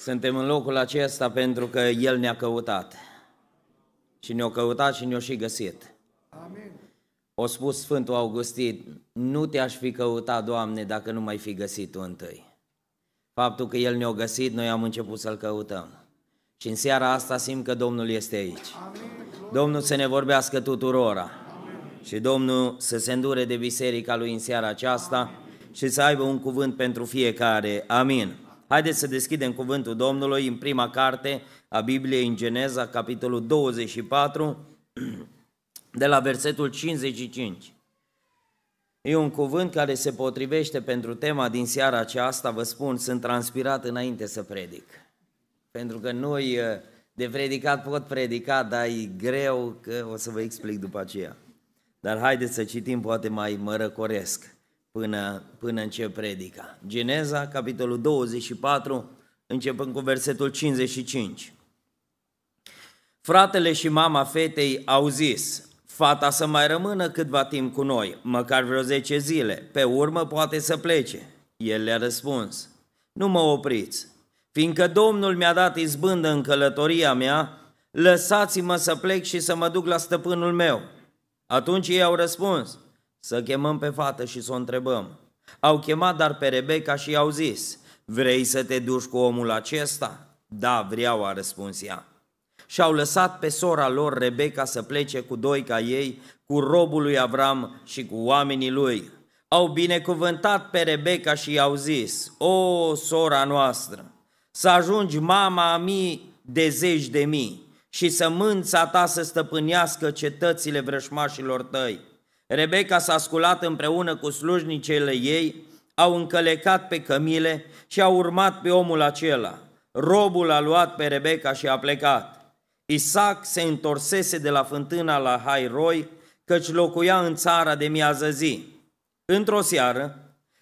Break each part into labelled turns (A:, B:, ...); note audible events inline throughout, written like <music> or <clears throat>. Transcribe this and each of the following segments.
A: Suntem în locul acesta pentru că El ne-a căutat. Și ne-a căutat și ne-a și găsit. Amin. O spus Sfântul Augustin, nu te-aș fi căutat, Doamne, dacă nu mai fi găsit tu întâi. Faptul că El ne-a găsit, noi am început să-L căutăm. Și în seara asta simt că Domnul este aici. Amin. Domnul să ne vorbească tuturora. Amin. Și Domnul să se îndure de biserica Lui în seara aceasta Amin. și să aibă un cuvânt pentru fiecare. Amin. Haideți să deschidem cuvântul Domnului în prima carte a Bibliei, în Geneza, capitolul 24, <clears throat> de la versetul 55. E un cuvânt care se potrivește pentru tema din seara aceasta, vă spun, sunt transpirat înainte să predic. Pentru că noi eh, de predicat pot predica, dar e greu că o să vă explic după aceea. Dar haideți să citim, poate mai mărăcoresc până, până încep predica. Geneza, capitolul 24, începând cu versetul 55. Fratele și mama fetei au zis, fata să mai rămână câtva timp cu noi, măcar vreo 10 zile, pe urmă poate să plece. El le-a răspuns, nu mă opriți, fiindcă Domnul mi-a dat izbândă în călătoria mea, lăsați-mă să plec și să mă duc la stăpânul meu. Atunci ei au răspuns, să chemăm pe fată și să o întrebăm. Au chemat dar pe Rebecca și i-au zis, vrei să te duci cu omul acesta? Da, vreau, a răspuns ea. Și au lăsat pe sora lor Rebecca să plece cu doi ca ei, cu robul lui Avram și cu oamenii lui. Au binecuvântat pe Rebecca și i-au zis, O, sora noastră, să ajungi mama a mii de zeci de mii și sămânța ta să stăpânească cetățile vrășmașilor tăi. Rebecca s-a sculat împreună cu slujnicele ei, au încălecat pe cămile și au urmat pe omul acela. Robul a luat pe Rebecca și a plecat. Isaac se întorsese de la fântâna la Hairoi, căci locuia în țara de miază zi. Într-o seară,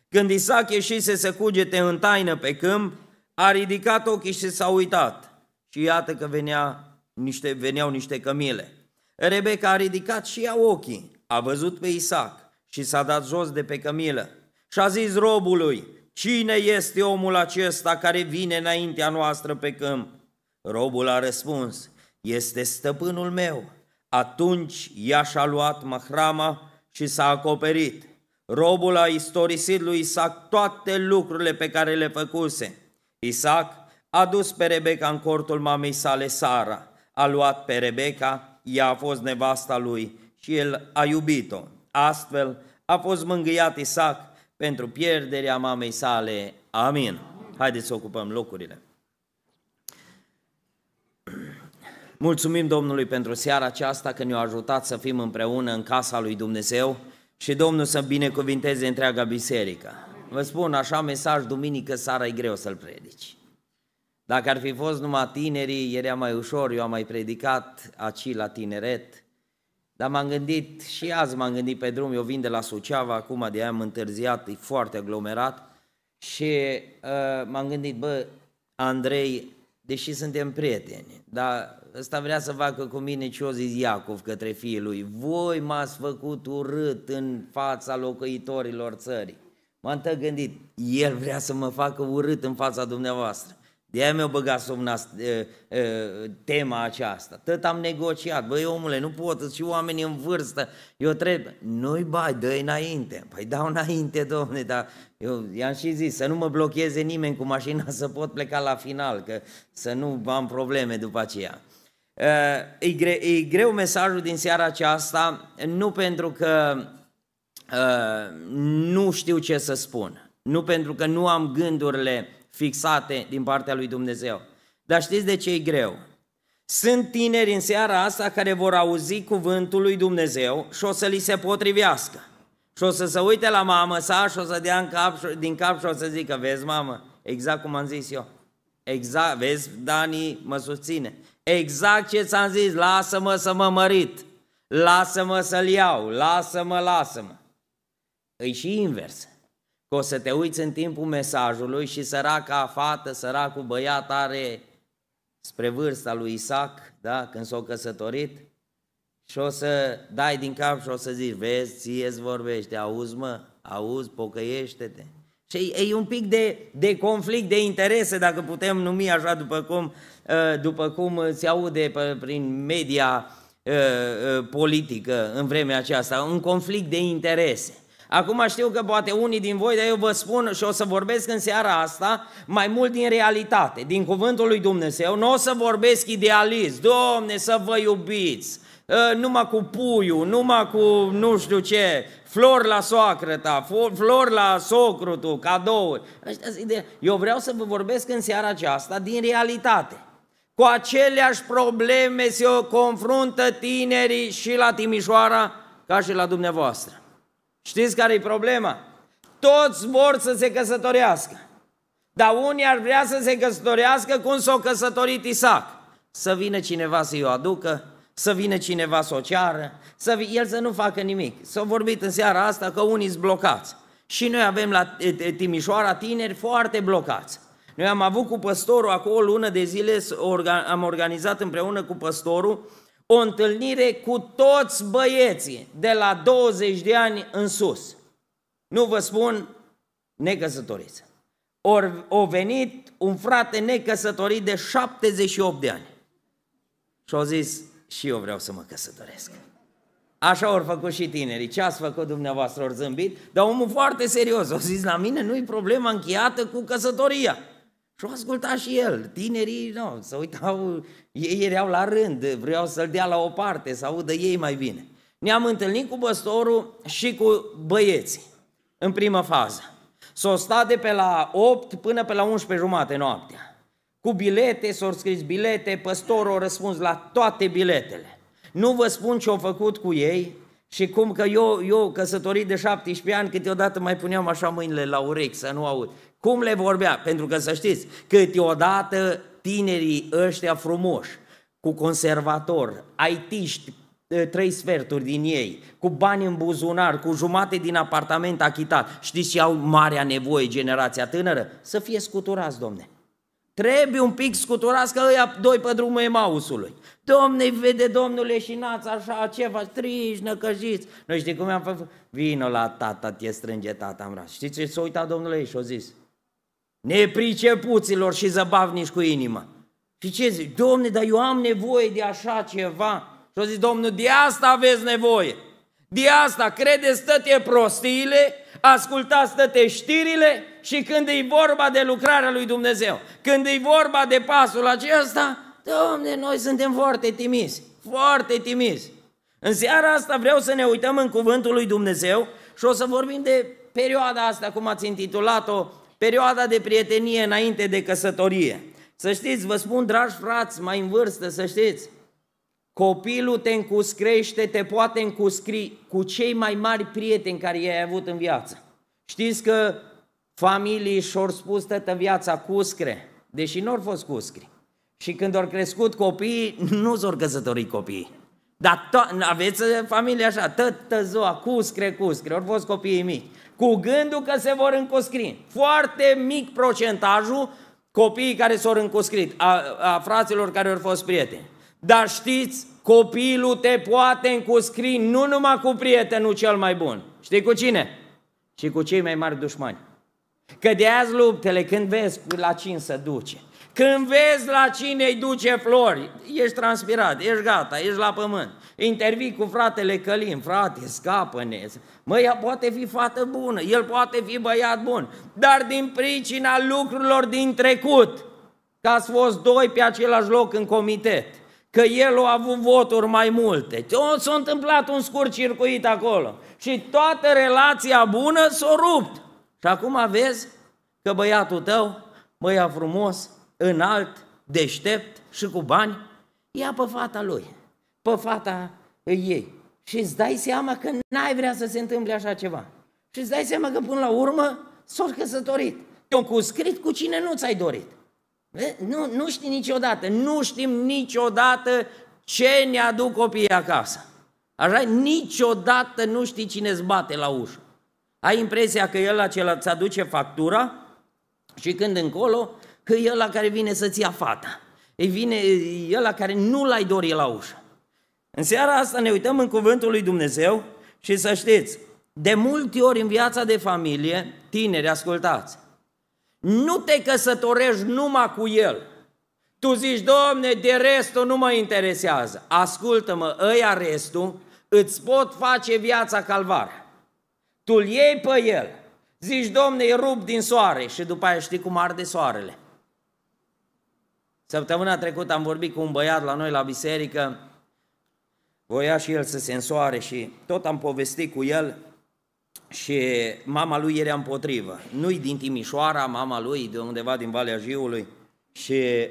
A: când Isaac ieșise să cugete în taină pe câmp, a ridicat ochii și s-a uitat. Și iată că venea niște, veneau niște cămile. Rebecca a ridicat și ea ochii a văzut pe Isaac și s-a dat jos de pe cămilă și a zis robului, cine este omul acesta care vine înaintea noastră pe câmp? Robul a răspuns, este stăpânul meu. Atunci ea și-a luat mahrama și s-a acoperit. Robul a istorisit lui Isaac toate lucrurile pe care le făcuse. Isaac a dus pe Rebecca în cortul mamei sale Sara, a luat pe Rebecca, ea a fost nevasta lui și el a iubit-o. Astfel a fost mângâiat Isaac pentru pierderea mamei sale. Amin. Haideți să ocupăm locurile. Mulțumim Domnului pentru seara aceasta că ne-a ajutat să fim împreună în casa lui Dumnezeu și Domnul să binecuvinteze întreaga biserică. Vă spun, așa mesaj duminică seara e greu să-l predici. Dacă ar fi fost numai tinerii, era mai ușor, eu am mai predicat aci la tineret – dar m-am gândit și azi m-am gândit pe drum, eu vin de la Suceava, acum de aia am întârziat, e foarte aglomerat și uh, m-am gândit, bă, Andrei, deși suntem prieteni, dar ăsta vrea să facă cu mine ce o zis Iacov către fiul lui. Voi m-ați făcut urât în fața locuitorilor țării. M-am gândit, el vrea să mă facă urât în fața dumneavoastră. De-aia mi-au băgat somna uh, uh, tema aceasta. Tot am negociat. Băi, omule, nu pot, și oamenii în vârstă. Eu trebuie... Nu-i bai, dă înainte. Păi dau înainte, domne, dar eu i-am și zis să nu mă blocheze nimeni cu mașina să pot pleca la final, că să nu am probleme după aceea. E, e, greu, e greu mesajul din seara aceasta, nu pentru că uh, nu știu ce să spun, nu pentru că nu am gândurile fixate din partea lui Dumnezeu. Dar știți de ce e greu? Sunt tineri în seara asta care vor auzi cuvântul lui Dumnezeu și o să li se potrivească. Și o să se uite la mamă sa și o să dea în cap, din cap și o să zică, vezi mamă, exact cum am zis eu. Exact, vezi, Dani mă susține. Exact ce ți-am zis, lasă-mă să mă mărit, lasă-mă să-l iau, lasă-mă, lasă-mă. E și invers. Că o să te uiți în timpul mesajului și săraca fată, săracul băiat are spre vârsta lui Isaac, da, când s au căsătorit, și o să dai din cap și o să zici, vezi, ție îți vorbește, auzi mă, auzi, pocăiește-te. Și e un pic de, de conflict de interese, dacă putem numi așa, după cum, ă, după cum se aude pe, prin media ă, ă, politică în vremea aceasta, un conflict de interese. Acum știu că poate unii din voi, dar eu vă spun și o să vorbesc în seara asta mai mult din realitate, din cuvântul lui Dumnezeu. Nu o să vorbesc idealist, Domne, să vă iubiți, ă, numai cu puiul, numai cu nu știu ce, flori la soacră ta, flori la socru tu, cadouri. Eu vreau să vă vorbesc în seara aceasta din realitate. Cu aceleași probleme se confruntă tinerii și la Timișoara ca și la dumneavoastră. Știți care e problema? Toți vor să se căsătorească. Dar unii ar vrea să se căsătorească cum s-a căsătorit Isaac. Să vină cineva să-i o aducă, să vină cineva să o ceară, să vi- el să nu facă nimic. S-a vorbit în seara asta că unii sunt blocați. Și noi avem la Timișoara tineri foarte blocați. Noi am avut cu păstorul acolo o lună de zile, am organizat împreună cu păstorul o întâlnire cu toți băieții de la 20 de ani în sus. Nu vă spun necăsătoriți. Or, o venit un frate necăsătorit de 78 de ani. Și au zis, și eu vreau să mă căsătoresc. Așa au făcut și tinerii. Ce ați făcut dumneavoastră? Ori zâmbit? Dar omul foarte serios. Au zis, la mine nu-i problema încheiată cu căsătoria. Și o asculta și el. Tinerii, nu, se uitau, ei erau la rând, vreau să-l dea la o parte, să audă ei mai bine. Ne-am întâlnit cu băstorul și cu băieții, în primă fază. S-o sta de pe la 8 până pe la 11 jumate noaptea. Cu bilete, s-au scris bilete, păstorul a răspuns la toate biletele. Nu vă spun ce au făcut cu ei și cum că eu, eu căsătorit de 17 ani, câteodată mai puneam așa mâinile la urechi să nu aud. Cum le vorbea? Pentru că să știți, câteodată tinerii ăștia frumoși, cu conservator, aitiști, ă, trei sferturi din ei, cu bani în buzunar, cu jumate din apartament achitat. Știți ce au marea nevoie generația tânără? Să fie scuturați, domne. Trebuie un pic scuturați că ăia doi pe drumul Emausului. Domne, vede domnul leșinați așa ceva, strici, năcăjiți. Noi știi cum am făcut? Vino la tata, te strânge tata, am Știți ce s-a uitat domnul ei și a zis? nepricepuților și zăbavnici cu inima. Și ce zici? Domne, dar eu am nevoie de așa ceva. Și o zic, Domnul, de asta aveți nevoie. De asta credeți toate prostiile, ascultați toate știrile și când e vorba de lucrarea lui Dumnezeu, când e vorba de pasul acesta, Domne, noi suntem foarte timizi, foarte timizi. În seara asta vreau să ne uităm în cuvântul lui Dumnezeu și o să vorbim de perioada asta, cum ați intitulat-o, perioada de prietenie înainte de căsătorie. Să știți, vă spun, dragi frați, mai în vârstă, să știți, copilul te încuscrește, te poate încuscri cu cei mai mari prieteni care i-ai avut în viață. Știți că familii și-au spus tătă viața cuscre, deși nu au fost cuscri. Și când au crescut copiii, nu s-au căsătorit copiii. Dar to- aveți familie așa, tătă ziua, cuscre, cuscre, au fost copiii mici cu gândul că se vor încoscri. Foarte mic procentajul copiii care s-au încoscrit, a, a fraților care au fost prieteni. Dar știți, copilul te poate încoscri nu numai cu prietenul cel mai bun. Știi cu cine? Și cu cei mai mari dușmani. Că de azi luptele, când vezi la cine să duce, când vezi la cine îi duce flori, ești transpirat, ești gata, ești la pământ. Intervii cu fratele Călin, frate, scapă-ne. Mă, ea poate fi fată bună, el poate fi băiat bun, dar din pricina lucrurilor din trecut, că ați fost doi pe același loc în comitet, că el a avut voturi mai multe. S-a întâmplat un scurt circuit acolo și toată relația bună s-a rupt. Și acum vezi că băiatul tău, băia frumos, înalt, deștept și cu bani, ia pe fata lui, pe fata ei. Și îți dai seama că n-ai vrea să se întâmple așa ceva. Și îți dai seama că până la urmă s-au căsătorit. E un cuscrit cu cine nu ți-ai dorit. Nu, nu știi niciodată, nu știm niciodată ce ne aduc copiii acasă. Așa, niciodată nu știi cine îți bate la ușă. Ai impresia că el acela îți aduce factura și când încolo că e ăla care vine să-ți ia fata. E vine e ăla care nu l-ai dori la ușă. În seara asta ne uităm în cuvântul lui Dumnezeu și să știți, de multe ori în viața de familie, tineri, ascultați, nu te căsătorești numai cu el. Tu zici, domne, de restul nu mă interesează. Ascultă-mă, ăia restul îți pot face viața calvar. Tu l iei pe el, zici, domne, e rup din soare și după aia știi cum arde soarele. Săptămâna trecută am vorbit cu un băiat la noi la biserică, voia și el să se însoare și tot am povestit cu el și mama lui era împotrivă. Nu-i din Timișoara, mama lui de undeva din Valea Jiului. Și uh,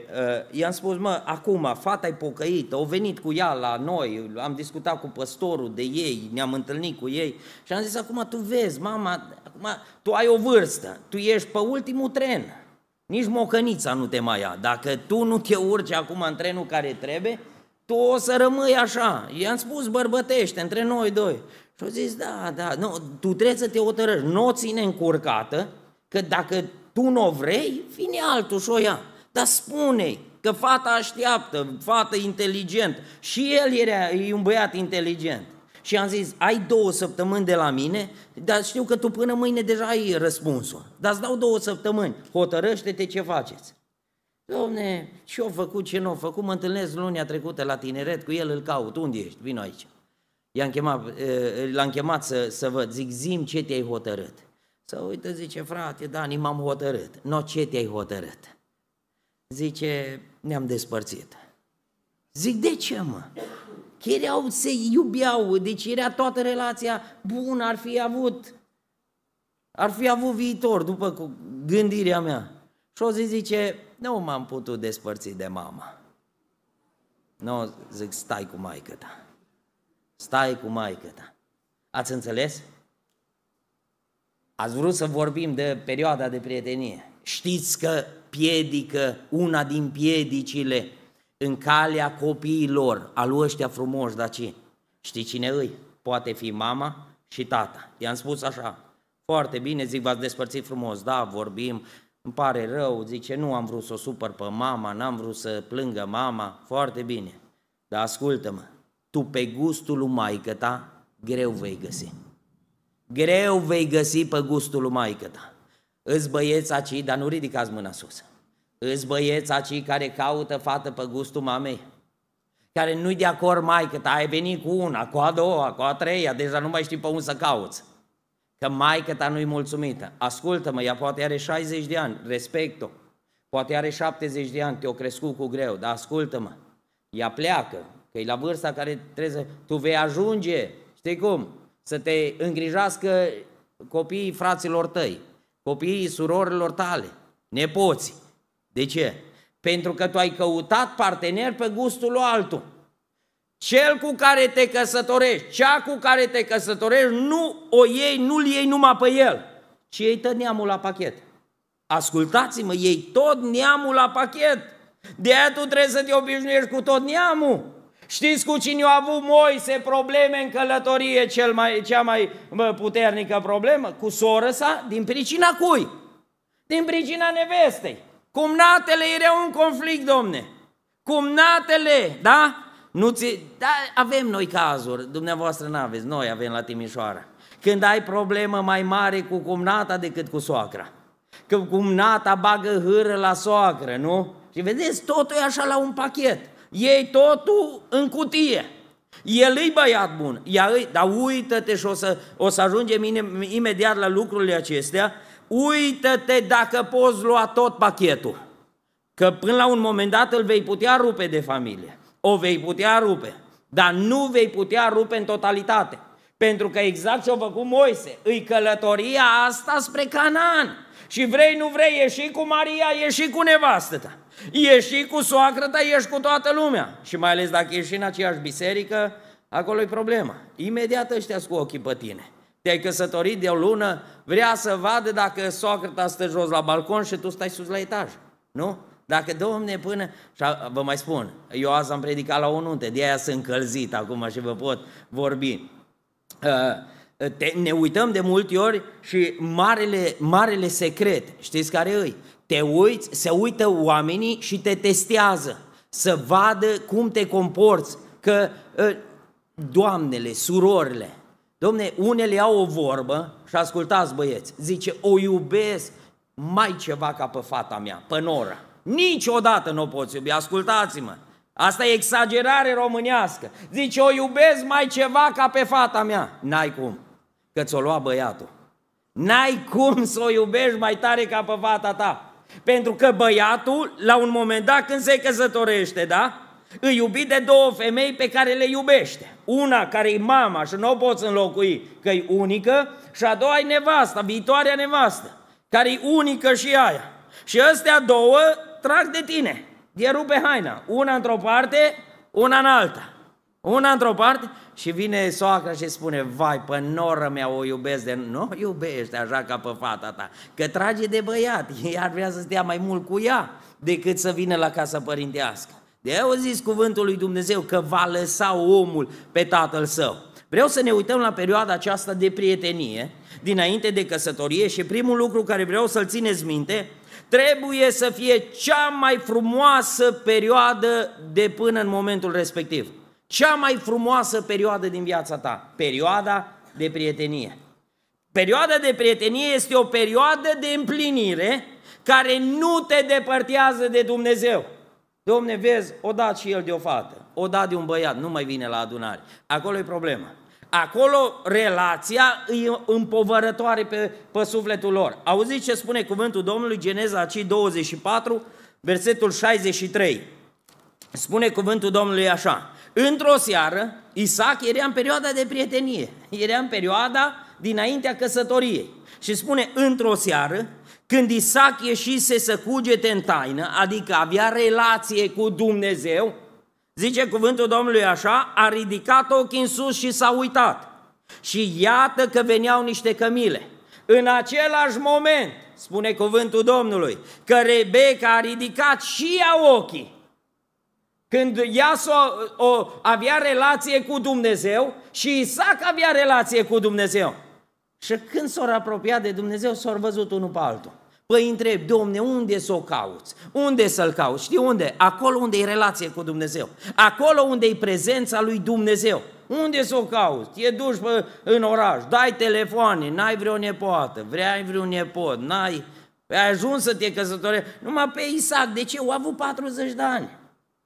A: i-am spus, mă, acum, fata e pocăită, au venit cu ea la noi, am discutat cu păstorul de ei, ne-am întâlnit cu ei și am zis, acum tu vezi, mama, acum tu ai o vârstă, tu ești pe ultimul tren, nici mocănița nu te mai ia. Dacă tu nu te urci acum în trenul care trebuie, tu o să rămâi așa. I-am spus bărbătește între noi doi. Și au zis, da, da, nu, tu trebuie să te hotărăști, nu o ține încurcată, că dacă tu nu o vrei, vine altul și o ia. Dar spune că fata așteaptă, fată inteligent. Și el era, e un băiat inteligent și am zis, ai două săptămâni de la mine, dar știu că tu până mâine deja ai răspunsul. Dar îți dau două săptămâni, hotărăște-te ce faceți. Domne, ce-o făcut, ce nu au o făcut, mă întâlnesc lunea trecută la tineret, cu el îl caut, unde ești, vino aici. I-am chemat, l-am chemat să, să văd, zic, zim ce te-ai hotărât. Să uită, zice, frate, Dani, m-am hotărât. No, ce te-ai hotărât? Zice, ne-am despărțit. Zic, de ce, mă? Chereau, se iubeau, deci era toată relația bună, ar fi avut, ar fi avut viitor, după gândirea mea. Și o zi zice, nu m-am putut despărți de mama. Nu, zic, stai cu maică ta. Stai cu maică ta. Ați înțeles? Ați vrut să vorbim de perioada de prietenie. Știți că piedică, una din piedicile în calea copiilor, al ăștia frumoși, dar ce? Știi cine îi? Poate fi mama și tata. I-am spus așa, foarte bine, zic, v-ați despărțit frumos, da, vorbim, îmi pare rău, zice, nu am vrut să o supăr pe mama, n-am vrut să plângă mama, foarte bine. Dar ascultă-mă, tu pe gustul lui maică ta greu vei găsi. Greu vei găsi pe gustul lui maică ta. Îți băieți aci, dar nu ridicați mâna sus. Îți băieți acei care caută fată pe gustul mamei, care nu-i de acord mai că ai venit cu una, cu a doua, cu a treia, deja nu mai știi pe unde să cauți. Că mai că ta nu-i mulțumită. Ascultă-mă, ea poate are 60 de ani, respect-o. Poate are 70 de ani, te-o crescut cu greu, dar ascultă-mă, ea pleacă, că e la vârsta care trebuie să... Tu vei ajunge, știi cum, să te îngrijească copiii fraților tăi, copiii surorilor tale, nepoții. De ce? Pentru că tu ai căutat partener pe gustul altul. Cel cu care te căsătorești, cea cu care te căsătorești, nu o iei, nu-l iei numai pe el, ci iei tot neamul la pachet. Ascultați-mă, ei tot neamul la pachet. De aia tu trebuie să te obișnuiești cu tot neamul. Știți cu cine a avut Moise probleme în călătorie, cel mai, cea mai puternică problemă? Cu soră sa, din pricina cui? Din pricina nevestei. Cumnatele erau un conflict, domne. Cumnatele, da? Nu ți... da, avem noi cazuri, dumneavoastră nu aveți, noi avem la Timișoara. Când ai problemă mai mare cu cumnata decât cu soacra. Că cumnata bagă hâră la soacră, nu? Și vedeți, totul e așa la un pachet. Ei totul în cutie. El e băiat bun, ea îi, dar uită-te și o să, o să ajungem imediat la lucrurile acestea, uită-te dacă poți lua tot pachetul. Că până la un moment dat îl vei putea rupe de familie. O vei putea rupe. Dar nu vei putea rupe în totalitate. Pentru că exact ce-a făcut Moise, îi călătoria asta spre Canaan. Și vrei, nu vrei, ieși cu Maria, ieși cu nevastă ta. Ieși cu soacră ta, ieși cu toată lumea. Și mai ales dacă ieși în aceeași biserică, acolo e problema. Imediat ăștia cu ochii pe tine te-ai căsătorit de o lună, vrea să vadă dacă soacră ta stă jos la balcon și tu stai sus la etaj. Nu? Dacă domne până... Și vă mai spun, eu azi am predicat la o nuntă, de aia sunt încălzit acum și vă pot vorbi. Uh, ne uităm de multe ori și marele, marele secret, știți care e? Te uiți, se uită oamenii și te testează să vadă cum te comporți, că uh, doamnele, surorile, Domne, unele au o vorbă și ascultați băieți, zice, o iubesc mai ceva ca pe fata mea, pe nora. Niciodată nu o poți iubi, ascultați-mă. Asta e exagerare românească. Zice, o iubesc mai ceva ca pe fata mea. N-ai cum, că ți-o lua băiatul. N-ai cum să o iubești mai tare ca pe fata ta. Pentru că băiatul, la un moment dat, când se căsătorește, da? Îi iubi de două femei pe care le iubește. Una care e mama și nu o poți înlocui, că e unică, și a doua e nevasta, viitoarea nevastă, care e unică și aia. Și astea două trag de tine, de rupe haina. Una într-o parte, una în alta. Una într-o parte și vine soacra și spune, vai, pe noră mea o iubesc de... Nu iubește așa ca pe fata ta, că trage de băiat, ei ar vrea să stea mai mult cu ea decât să vină la casa părintească. De au zis cuvântul lui Dumnezeu că va lăsa omul pe tatăl său. Vreau să ne uităm la perioada aceasta de prietenie, dinainte de căsătorie și primul lucru care vreau să-l țineți minte, trebuie să fie cea mai frumoasă perioadă de până în momentul respectiv. Cea mai frumoasă perioadă din viața ta, perioada de prietenie. Perioada de prietenie este o perioadă de împlinire care nu te depărtează de Dumnezeu. Domne, vezi, o dat și el de o fată, o dat de un băiat, nu mai vine la adunare. Acolo e problema. Acolo relația e împovărătoare pe, pe sufletul lor. Auziți ce spune cuvântul Domnului Geneza 24, versetul 63. Spune cuvântul Domnului așa. Într-o seară, Isaac era în perioada de prietenie, era în perioada dinaintea căsătoriei. Și spune, într-o seară, când Isaac ieșise să cugete în taină, adică avea relație cu Dumnezeu, zice cuvântul Domnului așa, a ridicat ochii în sus și s-a uitat. Și iată că veneau niște cămile. În același moment, spune cuvântul Domnului, că Rebecca a ridicat și ea ochii. Când ea o, o, avea relație cu Dumnezeu și Isaac avea relație cu Dumnezeu. Și când s-au apropiat de Dumnezeu, s-au văzut unul pe altul. Păi întreb, domne, unde să o cauți? Unde să-l cauți? Știi unde? Acolo unde e relație cu Dumnezeu. Acolo unde e prezența lui Dumnezeu. Unde să o cauți? Te duci pe, în oraș, dai telefoane, n-ai vreo nepoată, vrei vreun nepot, n-ai... Ai ajuns să te căsătorești. Numai pe Isaac, de ce? O a avut 40 de ani.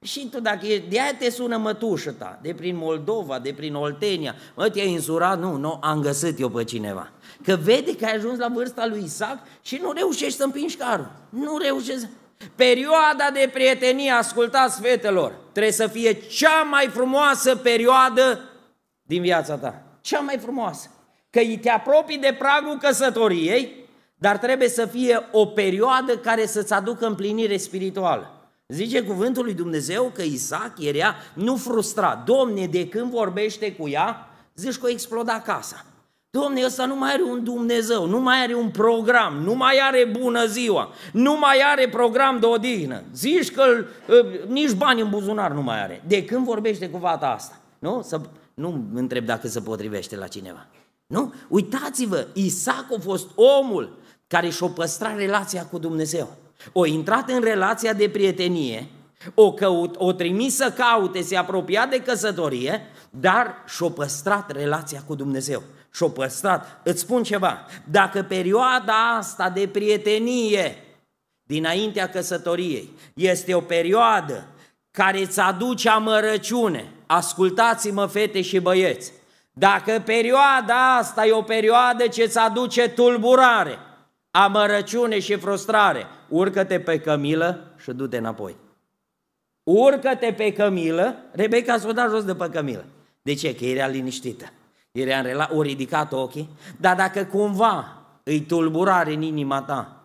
A: Și tu dacă e, de aia te sună mătușă ta, de prin Moldova, de prin Oltenia, mă, te-ai însurat? Nu, nu, am găsit eu pe cineva. Că vede că ai ajuns la vârsta lui Isaac și nu reușești să împingi carul. Nu reușești. Perioada de prietenie, ascultați fetelor, trebuie să fie cea mai frumoasă perioadă din viața ta. Cea mai frumoasă. Că te apropii de pragul căsătoriei, dar trebuie să fie o perioadă care să-ți aducă împlinire spirituală. Zice cuvântul lui Dumnezeu că Isaac era nu frustrat. Domne, de când vorbește cu ea, zici că o exploda casa. Domne, ăsta nu mai are un Dumnezeu, nu mai are un program, nu mai are bună ziua, nu mai are program de odihnă. Zici că ă, nici bani în buzunar nu mai are. De când vorbește cu fata asta? Nu? Să, nu întreb dacă se potrivește la cineva. Nu? Uitați-vă, Isaac a fost omul care și-a păstrat relația cu Dumnezeu. O intrat în relația de prietenie, o, căut, o trimis să caute, se apropia de căsătorie, dar și-a păstrat relația cu Dumnezeu și-o păstrat. Îți spun ceva, dacă perioada asta de prietenie dinaintea căsătoriei este o perioadă care îți aduce amărăciune, ascultați-mă fete și băieți, dacă perioada asta e o perioadă ce îți aduce tulburare, amărăciune și frustrare, urcă-te pe cămilă și du-te înapoi. Urcă-te pe cămilă, Rebecca s a dat jos de pe cămilă. De ce? Că era liniștită era în rela, o ridicat ochii, dar dacă cumva îi tulburare în inima ta,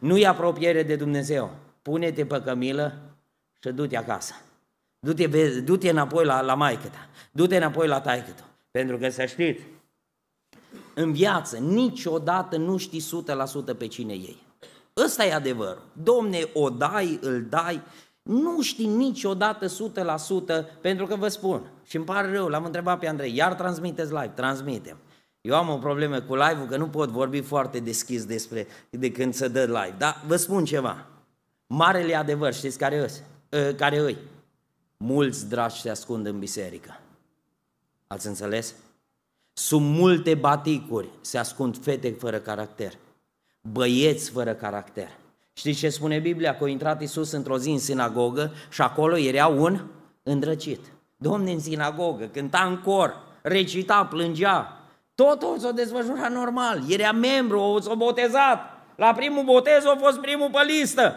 A: nu-i apropiere de Dumnezeu, pune-te pe cămilă și du-te acasă. Du-te, du-te înapoi la, la maică ta, du-te înapoi la taică ta. Pentru că să știți, în viață niciodată nu știi 100% pe cine ei. Ăsta e adevărul. Domne, o dai, îl dai nu știi niciodată 100%, pentru că vă spun, și îmi pare rău, l-am întrebat pe Andrei, iar transmiteți live, transmitem. Eu am o problemă cu live-ul, că nu pot vorbi foarte deschis despre de când se dă live. Dar vă spun ceva, marele adevăr, știți care îi? Ă, care îi? Mulți dragi se ascund în biserică. Ați înțeles? Sub multe baticuri se ascund fete fără caracter, băieți fără caracter. Știți ce spune Biblia? Că a intrat Iisus într-o zi în sinagogă și acolo era un îndrăcit. Domne în sinagogă, cânta în cor, recita, plângea. Totul s-a dezvăjurat normal. Era membru, s-a botezat. La primul botez a fost primul pe listă.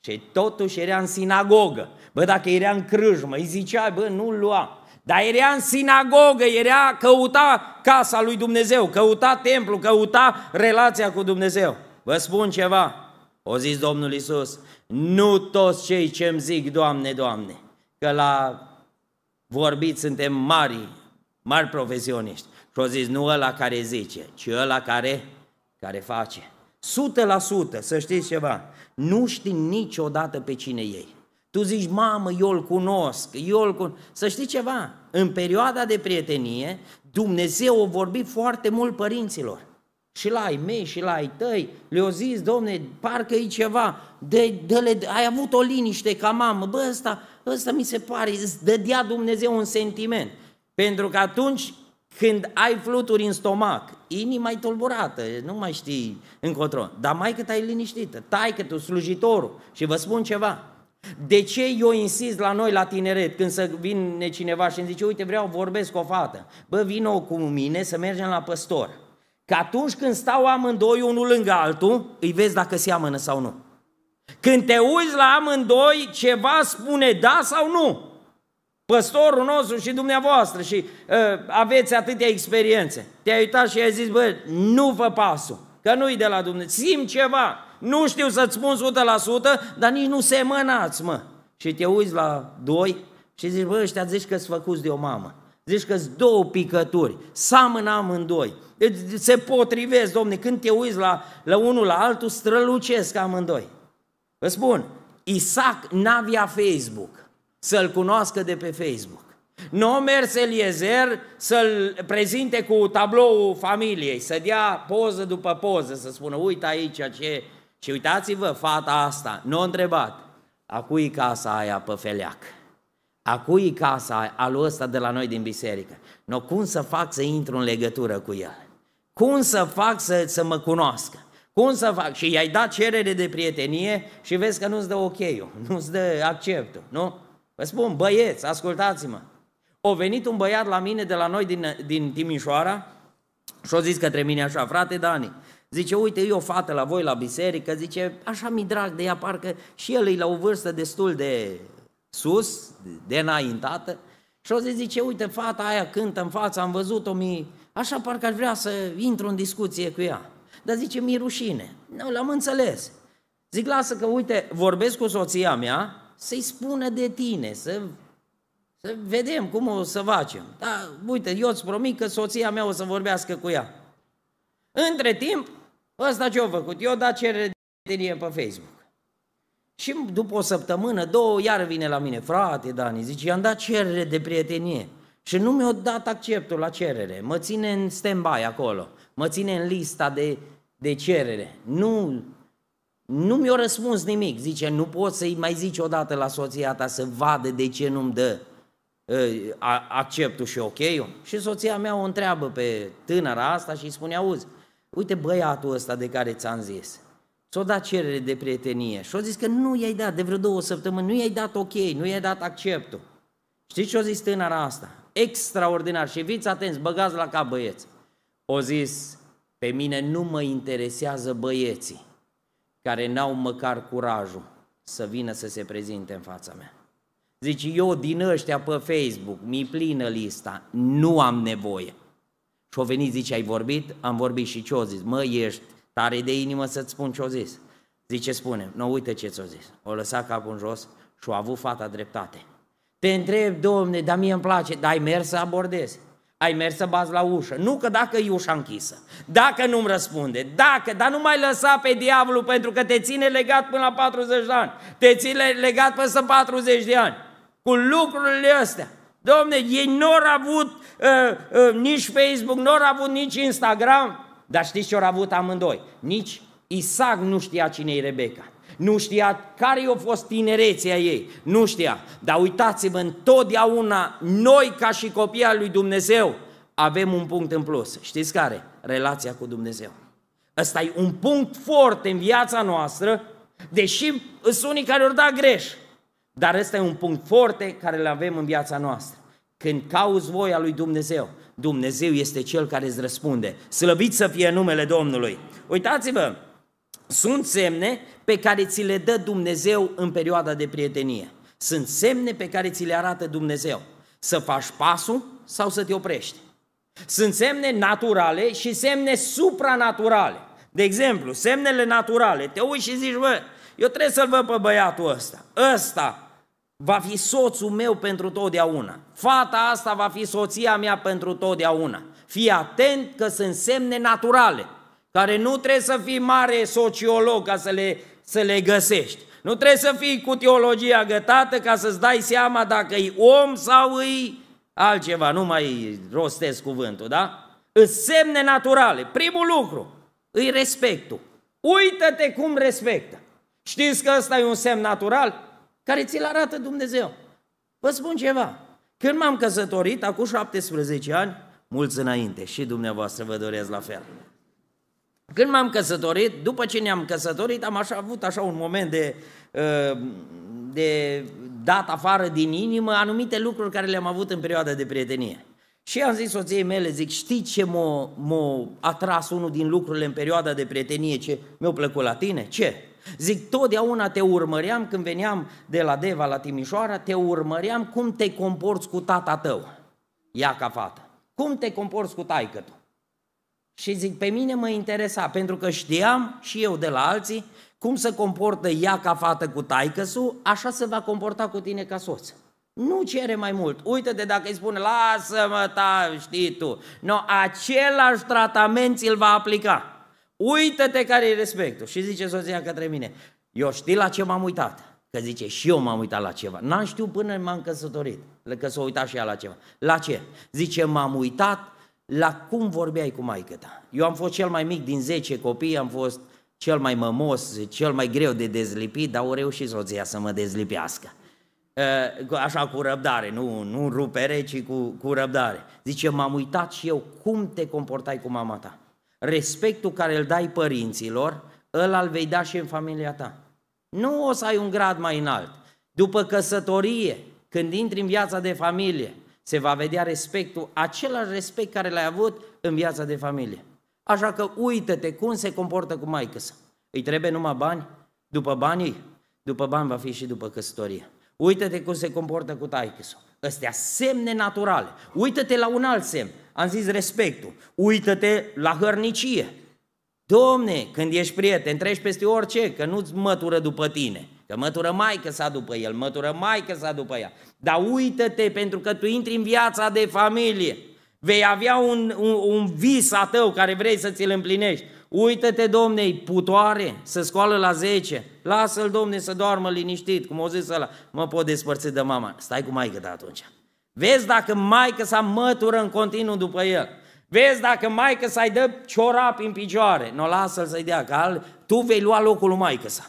A: Și totuși era în sinagogă. Bă, dacă era în crâjmă, îi zicea, bă, nu lua. Dar era în sinagogă, era, căuta casa lui Dumnezeu, căuta templu, căuta relația cu Dumnezeu. Vă spun ceva, o zis Domnul Isus, nu toți cei ce îmi zic, Doamne, Doamne, că la vorbit suntem mari, mari profesioniști. Și o zis, nu ăla care zice, ci ăla care, care face. 100%, să știți ceva, nu știi niciodată pe cine ei. Tu zici, mamă, eu îl cunosc, eu îl cunosc. Să știi ceva, în perioada de prietenie, Dumnezeu a vorbit foarte mult părinților și la ai mei și la ai tăi, le o zis, domne, parcă e ceva, de, de le, ai avut o liniște ca mamă, bă, ăsta, ăsta mi se pare, îți dădea Dumnezeu un sentiment. Pentru că atunci când ai fluturi în stomac, inima e tulburată, nu mai știi încotro, dar mai cât ai liniștită, tai că tu slujitorul și vă spun ceva, de ce eu insist la noi, la tineret, când să vine cineva și îmi zice, uite, vreau, vorbesc cu o fată, bă, vină cu mine să mergem la păstor. Că atunci când stau amândoi unul lângă altul, îi vezi dacă seamănă sau nu. Când te uiți la amândoi, ceva spune da sau nu. Păstorul nostru și dumneavoastră și uh, aveți atâtea experiențe. Te-ai uitat și ai zis, bă, nu vă pasul, că nu-i de la Dumnezeu. sim ceva, nu știu să-ți spun 100%, dar nici nu semănați, mă. Și te uiți la doi și zici, bă, ăștia zici că-s făcuți de o mamă. Zici că-s două picături, seamănă amândoi. Deci, se potrivesc, domne, când te uiți la, la unul la altul, strălucesc amândoi. Vă spun, Isaac n-avea Facebook, să-l cunoască de pe Facebook. Nu a mers Eliezer să-l prezinte cu tabloul familiei, să dea poză după poză, să spună, uite aici ce... Și uitați-vă, fata asta, nu a întrebat, a cui casa aia pe feleac? A cui casa aia, al ăsta de la noi din biserică? Nu, cum să fac să intru în legătură cu el? Cum să fac să, să mă cunoască? Cum să fac? Și i-ai dat cerere de prietenie și vezi că nu-ți dă ok <laughs> nu-ți dă acceptul, nu? Vă spun, băieți, ascultați-mă. O venit un băiat la mine de la noi din, din Timișoara și-o zis către mine așa, frate Dani, zice, uite, eu o fată la voi la biserică, zice, așa mi drag de ea, parcă și el e la o vârstă destul de sus, de înaintată, și o zis, zice, uite, fata aia cântă în față, am văzut-o, mi Așa parcă ar vrea să intru în discuție cu ea. Dar zice, mi-e rușine. Nu, l-am înțeles. Zic, lasă că, uite, vorbesc cu soția mea, să-i spună de tine, să, să vedem cum o să facem. Dar, uite, eu îți promit că soția mea o să vorbească cu ea. Între timp, ăsta ce-a făcut? Eu da cerere de prietenie pe Facebook. Și după o săptămână, două, iar vine la mine, frate, Dani, zice, i-am dat cerere de prietenie. Și nu mi-a dat acceptul la cerere. Mă ține în stand-by acolo. Mă ține în lista de, de cerere. Nu, nu mi-a răspuns nimic. Zice, nu poți să-i mai zici odată la soția ta să vadă de ce nu-mi dă ă, acceptul și ok Și soția mea o întreabă pe tânăra asta și îi spune, auzi, uite băiatul ăsta de care ți-am zis, s-o dat cerere de prietenie și o zis că nu i-ai dat de vreo două săptămâni, nu i-ai dat ok, nu i-ai dat acceptul. Știi ce o zis tânăra asta? extraordinar. Și fiți atenți, băgați la cap băieți. O zis, pe mine nu mă interesează băieții care n-au măcar curajul să vină să se prezinte în fața mea. Zici, eu din ăștia pe Facebook, mi plină lista, nu am nevoie. Și o venit, zice, ai vorbit? Am vorbit și ce-o zis? Mă, ești tare de inimă să-ți spun ce-o zis. Zice, spune, nu uite ce ți-o zis. O lăsa capul în jos și o a avut fata dreptate. Te întreb, domne, dar mie îmi place, dar ai mers să abordezi. Ai mers să bați la ușă. Nu că dacă e ușa închisă, dacă nu-mi răspunde, dacă, dar nu mai lăsa pe diavolul pentru că te ține legat până la 40 de ani. Te ține legat până la 40 de ani. Cu lucrurile astea. Domne, ei nu au avut uh, uh, nici Facebook, nu au avut nici Instagram, dar știți ce au avut amândoi? Nici Isaac nu știa cine e Rebecca. Nu știa care i-a fost tinerețea ei, nu știa. Dar uitați-vă, întotdeauna noi ca și copii al lui Dumnezeu avem un punct în plus. Știți care? Relația cu Dumnezeu. Ăsta e un punct foarte în viața noastră, deși sunt unii care ori da greș. Dar ăsta e un punct foarte care îl avem în viața noastră. Când cauți voia lui Dumnezeu, Dumnezeu este Cel care îți răspunde. Slăbiți să fie numele Domnului. Uitați-vă, sunt semne pe care ți le dă Dumnezeu în perioada de prietenie. Sunt semne pe care ți le arată Dumnezeu. Să faci pasul sau să te oprești. Sunt semne naturale și semne supranaturale. De exemplu, semnele naturale. Te uiți și zici, bă, eu trebuie să-l văd pe băiatul ăsta. Ăsta va fi soțul meu pentru totdeauna. Fata asta va fi soția mea pentru totdeauna. Fii atent că sunt semne naturale, care nu trebuie să fii mare sociolog ca să le să le găsești. Nu trebuie să fii cu teologia gătată ca să-ți dai seama dacă e om sau e altceva, nu mai rostesc cuvântul, da? În semne naturale. Primul lucru, îi respectul. Uită-te cum respectă. Știți că ăsta e un semn natural care ți-l arată Dumnezeu. Vă spun ceva. Când m-am căsătorit, acum 17 ani, mulți înainte, și dumneavoastră vă doresc la fel. Când m-am căsătorit, după ce ne-am căsătorit, am așa, avut așa un moment de, uh, de dat afară din inimă anumite lucruri care le-am avut în perioada de prietenie. Și am zis soției mele, zic, știi ce m-a, m-a atras unul din lucrurile în perioada de prietenie ce mi-a plăcut la tine? Ce? Zic, totdeauna te urmăream când veneam de la Deva la Timișoara, te urmăream cum te comporți cu tata tău, ea ca fată. Cum te comporți cu taică tu? Și zic, pe mine mă interesa, pentru că știam și eu de la alții cum se comportă ea ca fată cu taicăsu, așa se va comporta cu tine ca soț. Nu cere mai mult. Uite-te dacă îi spune, lasă-mă, ta, știi tu. No, același tratament îl va aplica. Uite-te care e respectul. Și zice soția către mine, eu știi la ce m-am uitat. Că zice, și eu m-am uitat la ceva. N-am știut până m-am căsătorit, că s-a uitat și ea la ceva. La ce? Zice, m-am uitat la cum vorbeai cu maică ta. Eu am fost cel mai mic din 10 copii, am fost cel mai mămos, cel mai greu de dezlipit, dar au reușit soția să mă dezlipească. Așa cu răbdare, nu, nu rupere, ci cu, cu răbdare. Zice, m-am uitat și eu cum te comportai cu mama ta. Respectul care îl dai părinților, ăla îl vei da și în familia ta. Nu o să ai un grad mai înalt. După căsătorie, când intri în viața de familie, se va vedea respectul, același respect care l-ai avut în viața de familie. Așa că uită-te cum se comportă cu maică sa. Îi trebuie numai bani? După banii? După bani va fi și după căsătorie. Uită-te cum se comportă cu taică sa. Astea semne naturale. Uită-te la un alt semn. Am zis respectul. Uită-te la hărnicie. Domne, când ești prieten, treci peste orice, că nu-ți mătură după tine. Că mătură s-a după el, mătură s-a după ea. Dar uită-te pentru că tu intri în viața de familie. Vei avea un, un, un vis a tău care vrei să ți-l împlinești. Uită-te, domne, putoare, să scoală la 10. Lasă-l, domne, să doarmă liniștit, cum o zis ăla. Mă pot despărți de mama. Stai cu maică de atunci. Vezi dacă maică s-a mătură în continuu după el. Vezi dacă maică să-i dă ciorap în picioare. Nu n-o lasă-l să-i dea, că al, tu vei lua locul lui maică sa.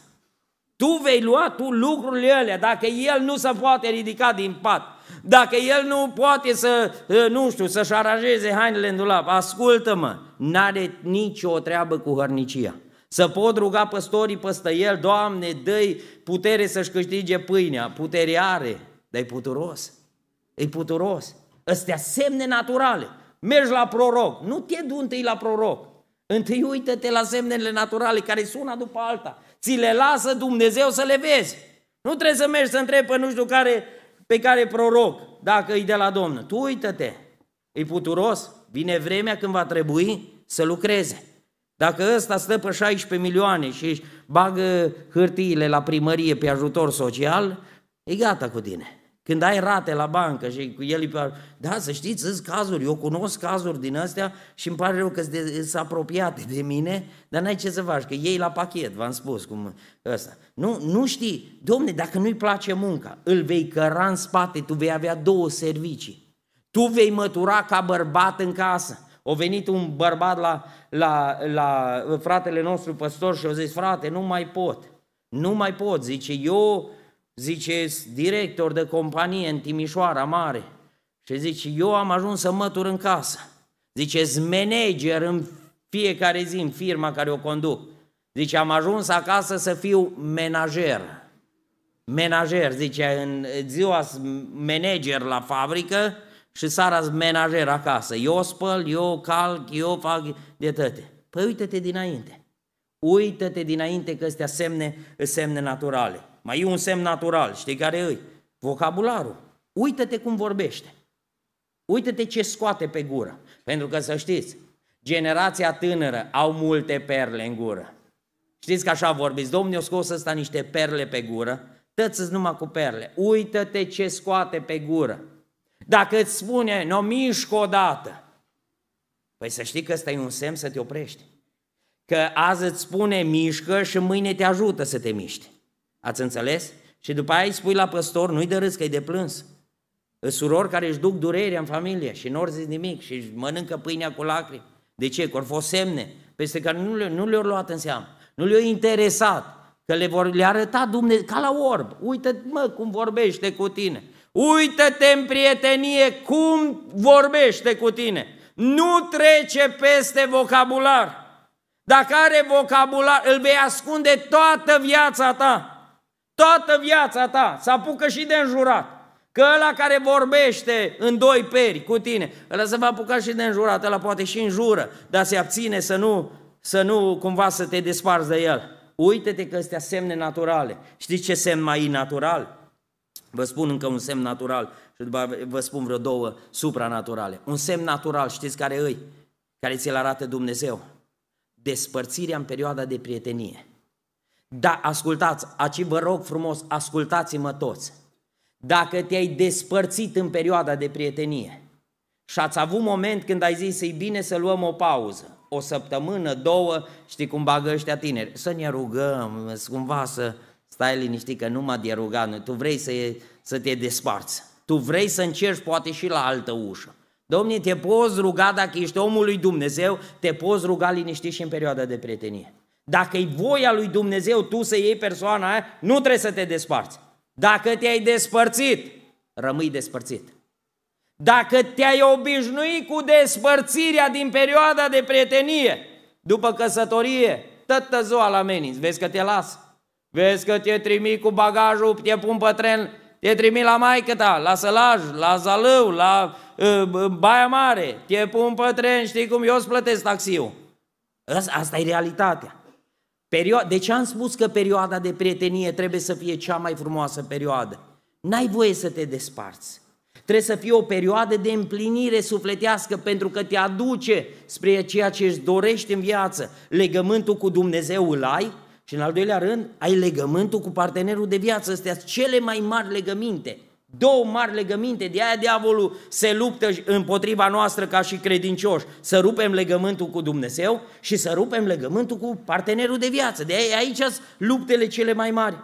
A: Tu vei lua tu lucrurile alea, dacă el nu se poate ridica din pat, dacă el nu poate să, ă, nu știu, să-și aranjeze hainele în dulap, ascultă-mă, n-are nicio treabă cu hărnicia. Să pot ruga păstorii păstă el, Doamne, dă putere să-și câștige pâinea, putere are, dar e puturos, e puturos. Astea semne naturale. Mergi la proroc, nu te du întâi la proroc, Întâi uită-te la semnele naturale care sună după alta ți le lasă Dumnezeu să le vezi. Nu trebuie să mergi să întrebi pe nu știu care, pe care proroc, dacă e de la Domnul. Tu uită-te, e puturos, vine vremea când va trebui să lucreze. Dacă ăsta stă pe 16 milioane și își bagă hârtiile la primărie pe ajutor social, e gata cu tine. Când ai rate la bancă și cu el pe Da, să știți, sunt cazuri, eu cunosc cazuri din astea și îmi pare rău că sunt apropiate de mine, dar n-ai ce să faci, că ei la pachet, v-am spus cum ăsta. Nu, nu știi, domne, dacă nu-i place munca, îl vei căra în spate, tu vei avea două servicii. Tu vei mătura ca bărbat în casă. O venit un bărbat la, la, la fratele nostru păstor și a zis, frate, nu mai pot, nu mai pot, zice, eu zice, director de companie în Timișoara Mare. Și zice, eu am ajuns să mătur în casă. Zice, manager în fiecare zi în firma care o conduc. Zice, am ajuns acasă să fiu menager. Menager, zice, în ziua manager la fabrică și seara menager acasă. Eu spăl, eu calc, eu fac de tăte. Păi uite te dinainte. Uită-te dinainte că astea semne, semne naturale. Mai e un semn natural, știi care e? Vocabularul. Uită-te cum vorbește. Uită-te ce scoate pe gură. Pentru că să știți, generația tânără au multe perle în gură. Știți că așa vorbiți, Domnul i scos ăsta niște perle pe gură, tăți numai cu perle. Uită-te ce scoate pe gură. Dacă îți spune, nu n-o mișcă odată, păi să știi că ăsta e un semn să te oprești. Că azi îți spune mișcă și mâine te ajută să te miști. Ați înțeles? Și după aia îi spui la păstor, nu-i de râs, că-i de plâns. Surori care își duc durerea în familie și nu zic nimic și mănâncă pâinea cu lacrimi. De ce? Că au fost semne peste care nu, le, nu le-au luat în seamă, nu le-au interesat, că le vor le arăta Dumnezeu, ca la orb. Uite, mă, cum vorbește cu tine. Uită-te în prietenie cum vorbește cu tine. Nu trece peste vocabular. Dacă are vocabular, îl vei ascunde toată viața ta. Toată viața ta să apucă și de înjurat. Că ăla care vorbește în doi peri cu tine, ăla se va apuca și de înjurat, ăla poate și înjură, dar se abține să nu, să nu cumva să te desparți de el. Uite-te că astea semne naturale. Știți ce semn mai natural? Vă spun încă un semn natural și după vă spun vreo două supranaturale. Un semn natural, știți care îi? Care ți-l arată Dumnezeu. Despărțirea în perioada de prietenie. Da, ascultați, aci vă rog frumos, ascultați-mă toți. Dacă te-ai despărțit în perioada de prietenie și ați avut moment când ai zis, e bine să luăm o pauză, o săptămână, două, știi cum bagă ăștia tineri, să ne rugăm, cumva să stai liniștit că numai de rugat, tu vrei să, să te desparți, tu vrei să încerci poate și la altă ușă. Domnule, te poți ruga dacă ești omul lui Dumnezeu, te poți ruga liniștit și în perioada de prietenie. Dacă e voia lui Dumnezeu tu să iei persoana aia, nu trebuie să te desparți. Dacă te-ai despărțit, rămâi despărțit. Dacă te-ai obișnuit cu despărțirea din perioada de prietenie, după căsătorie, tătă ziua la meniți, vezi că te las. Vezi că te trimi cu bagajul, te pun pe tren, te trimi la maică ta, la Sălaj, la Zalău, la uh, Baia Mare, te pun pe tren, știi cum, eu îți plătesc taxiul. Asta e realitatea. Perio- de ce am spus că perioada de prietenie trebuie să fie cea mai frumoasă perioadă? N-ai voie să te desparți. Trebuie să fie o perioadă de împlinire sufletească pentru că te aduce spre ceea ce îți dorești în viață. Legământul cu Dumnezeu îl ai și în al doilea rând ai legământul cu partenerul de viață. Astea sunt cele mai mari legăminte. Două mari legăminte, de aia diavolul se luptă împotriva noastră ca și credincioși. Să rupem legământul cu Dumnezeu și să rupem legământul cu partenerul de viață. De aia aici sunt luptele cele mai mari.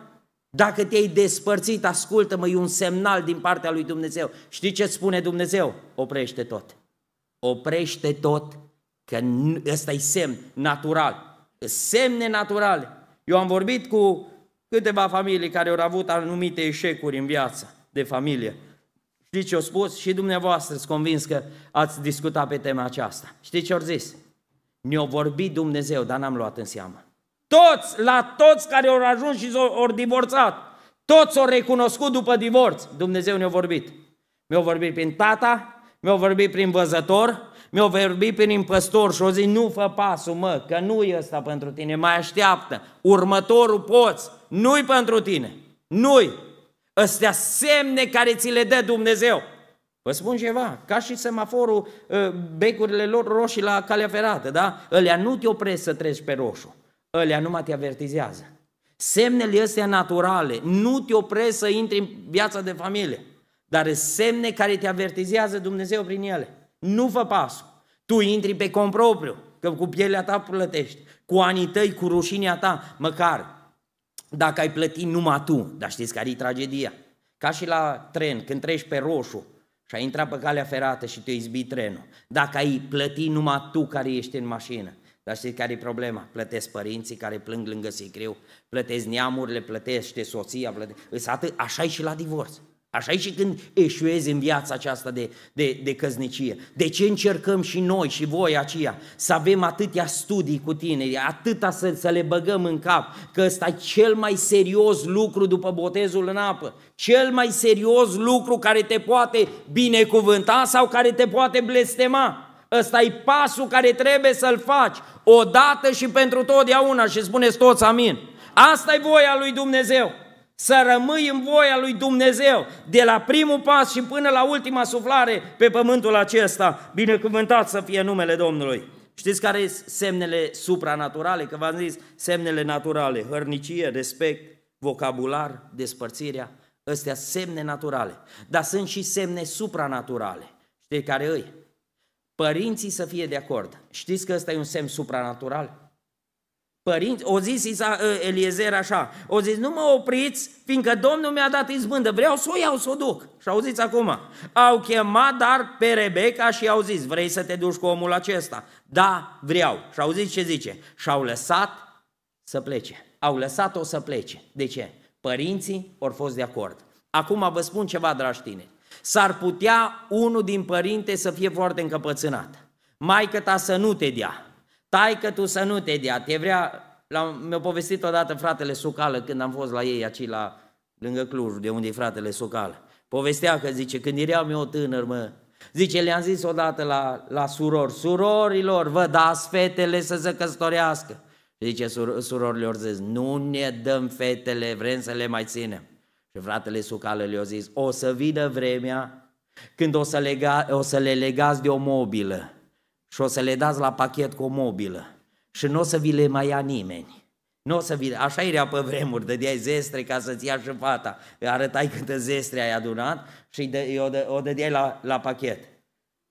A: Dacă te-ai despărțit, ascultă-mă, e un semnal din partea lui Dumnezeu. Știi ce spune Dumnezeu? Oprește tot. Oprește tot, că ăsta e semn natural. Semne naturale. Eu am vorbit cu câteva familii care au avut anumite eșecuri în viață de familie. Știți ce au spus? Și dumneavoastră sunt convins că ați discutat pe tema aceasta. Știți ce au zis? Ne-a vorbit Dumnezeu, dar n-am luat în seamă. Toți, la toți care au ajuns și au divorțat, toți au recunoscut după divorț, Dumnezeu ne-a vorbit. mi au vorbit prin tata, mi au vorbit prin văzător, mi au vorbit prin impăstor și o zis, nu fă pasul, mă, că nu e ăsta pentru tine, mai așteaptă. Următorul poți, nu-i pentru tine, nu-i. Astea semne care ți le dă Dumnezeu. Vă spun ceva, ca și semaforul, ă, becurile lor roșii la calea ferată, da? Ălea nu te opresc să treci pe roșu, ălea numai te avertizează. Semnele astea naturale nu te opresc să intri în viața de familie, dar semne care te avertizează Dumnezeu prin ele. Nu fă pasul. Tu intri pe compropriu, că cu pielea ta plătești, cu anii tăi, cu rușinea ta, măcar dacă ai plătit numai tu, dar știți care e tragedia? Ca și la tren, când treci pe roșu și ai intrat pe calea ferată și te izbi trenul. Dacă ai plăti numai tu care ești în mașină. Dar știi care e problema? Plătesc părinții care plâng lângă sicriu, plătesc neamurile, plătește soția, plătesc... Așa e și la divorț. Așa e și când eșuezi în viața aceasta de, de, de căznicie. De ce încercăm și noi și voi aceia să avem atâtea studii cu tine, atâta să, să le băgăm în cap, că ăsta e cel mai serios lucru după botezul în apă, cel mai serios lucru care te poate binecuvânta sau care te poate blestema. Ăsta e pasul care trebuie să-l faci, odată și pentru totdeauna și spuneți toți amin. Asta e voia lui Dumnezeu. Să rămâi în voia lui Dumnezeu, de la primul pas și până la ultima suflare pe pământul acesta. Binecuvântat să fie numele Domnului. Știți care sunt semnele supranaturale? Că v-am zis, semnele naturale, hărnicie, respect, vocabular, despărțirea, Astea semne naturale, dar sunt și semne supranaturale. Știți care îi? Părinții să fie de acord. Știți că ăsta e un semn supranatural? Părinți, o zis Isa, ă, Eliezer așa, o zis, nu mă opriți, fiindcă Domnul mi-a dat izbândă, vreau să o iau, să o duc. Și auziți acum, au chemat dar pe Rebecca și au zis, vrei să te duci cu omul acesta? Da, vreau. Și auziți ce zice? Și au lăsat să plece. Au lăsat-o să plece. De ce? Părinții au fost de acord. Acum vă spun ceva, dragi tine. S-ar putea unul din părinte să fie foarte încăpățânat. Maică ta să nu te dea, Tai că tu să nu te dea, te vrea, mi-a povestit odată fratele Sucală când am fost la ei aici la, lângă Cluj, de unde e fratele Sucală. Povestea că zice, când eram eu tânăr, mă, zice, le-am zis odată la, la surori, surorilor, vă dați fetele să se căsătorească. Zice, sur, surorilor zis, nu ne dăm fetele, vrem să le mai ținem. Și fratele Sucală le-a zis, o să vină vremea când o să, lega, o să le legați de o mobilă și o să le dați la pachet cu o mobilă și nu o să vi le mai ia nimeni. Nu o să vi... Așa era pe vremuri, dădeai zestre ca să-ți ia și fata. Arătai câte zestre ai adunat și de, o, dădeai la, la pachet.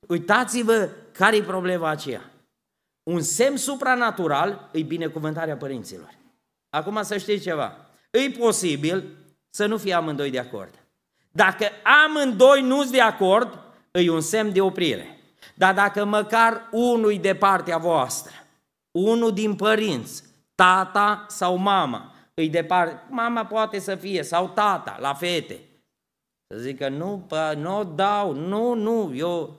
A: Uitați-vă care e problema aceea. Un semn supranatural e binecuvântarea părinților. Acum să știți ceva. E posibil să nu fie amândoi de acord. Dacă amândoi nu sunt de acord, e un semn de oprire dar dacă măcar unul de partea voastră, unul din părinți, tata sau mama, îi departe, mama poate să fie, sau tata, la fete, să zică, nu, pă, nu dau, nu, nu, eu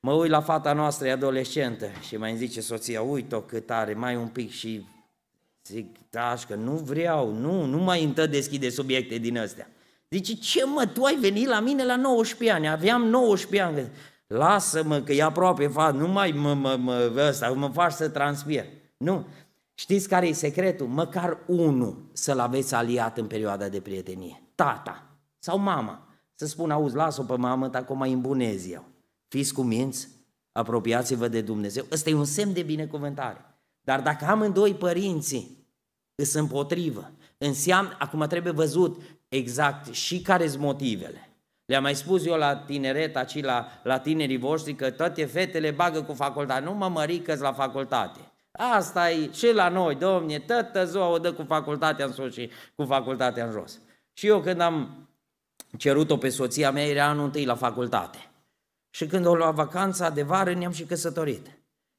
A: mă uit la fata noastră, e adolescentă, și mai îmi zice soția, uite-o cât are, mai un pic și zic, da, că nu vreau, nu, nu mai îmi deschide subiecte din astea. Zice, ce mă, tu ai venit la mine la 19 ani, aveam 19 ani lasă-mă că e aproape, nu mai mă, mă, mă, ăsta, mă faci să transpir. Nu. Știți care e secretul? Măcar unul să-l aveți aliat în perioada de prietenie. Tata sau mama. Să spun, auzi, las-o pe mamă, dar acum mai îmbunez eu. Fiți minți, apropiați-vă de Dumnezeu. Ăsta e un semn de binecuvântare. Dar dacă amândoi părinții îs împotrivă, înseamnă, acum trebuie văzut exact și care sunt motivele. Le-am mai spus eu la tineret, aci la, la tinerii voștri, că toate fetele bagă cu facultate. Nu mă mărică la facultate. Asta e și la noi, domne, tătă ziua o dă cu facultatea în sus și cu facultatea în jos. Și eu când am cerut-o pe soția mea, era anul întâi la facultate. Și când o lua vacanța de vară, ne-am și căsătorit.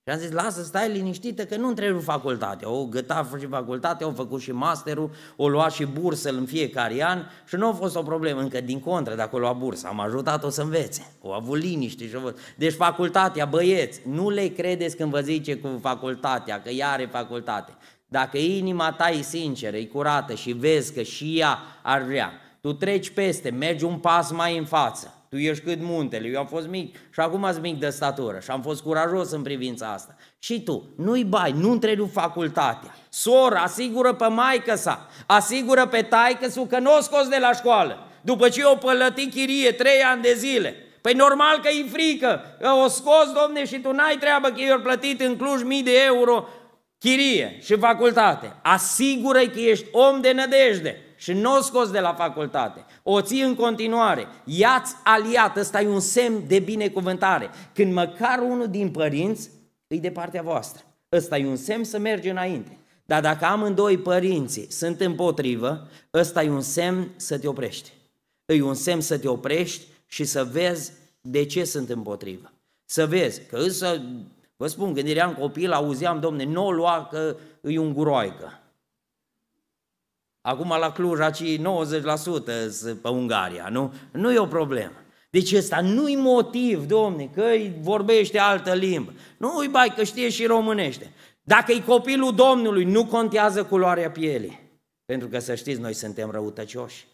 A: Și am zis, lasă, stai liniștită că nu trebuie facultate. O găta și facultate, au făcut și masterul, o lua și bursă în fiecare an și nu a fost o problemă, încă din contră, dacă o lua bursă. Am ajutat-o să învețe. O avut liniște și avut. Deci facultatea, băieți, nu le credeți când vă zice cu facultatea, că ea are facultate. Dacă inima ta e sinceră, e curată și vezi că și ea ar vrea, tu treci peste, mergi un pas mai în față, tu ești cât muntele, eu am fost mic și acum sunt mic de statură și am fost curajos în privința asta. Și tu, nu-i bai, nu întrerup facultatea. Sora, asigură pe maică sa, asigură pe taică su că nu o scos de la școală. După ce o pălăti chirie trei ani de zile, Păi normal că e frică, că o scos, domne, și tu n-ai treabă că i plătit în Cluj mii de euro chirie și facultate. asigură că ești om de nădejde și nu o scos de la facultate o ții în continuare, Ia-ți aliat, ăsta e un semn de binecuvântare. Când măcar unul din părinți îi de partea voastră. Ăsta e un semn să mergi înainte. Dar dacă amândoi părinții sunt împotrivă, ăsta e un semn să te oprești. E un semn să te oprești și să vezi de ce sunt împotrivă. Să vezi că însă, vă spun, când eram copil, auzeam, domne, nu o lua că e un guroaică. Acum la Cluj, aici 90% sunt pe Ungaria, nu? Nu e o problemă. Deci ăsta nu-i motiv, domne, că îi vorbește altă limbă. Nu îi bai că știe și românește. Dacă e copilul Domnului, nu contează culoarea pielii. Pentru că să știți, noi suntem răutăcioși.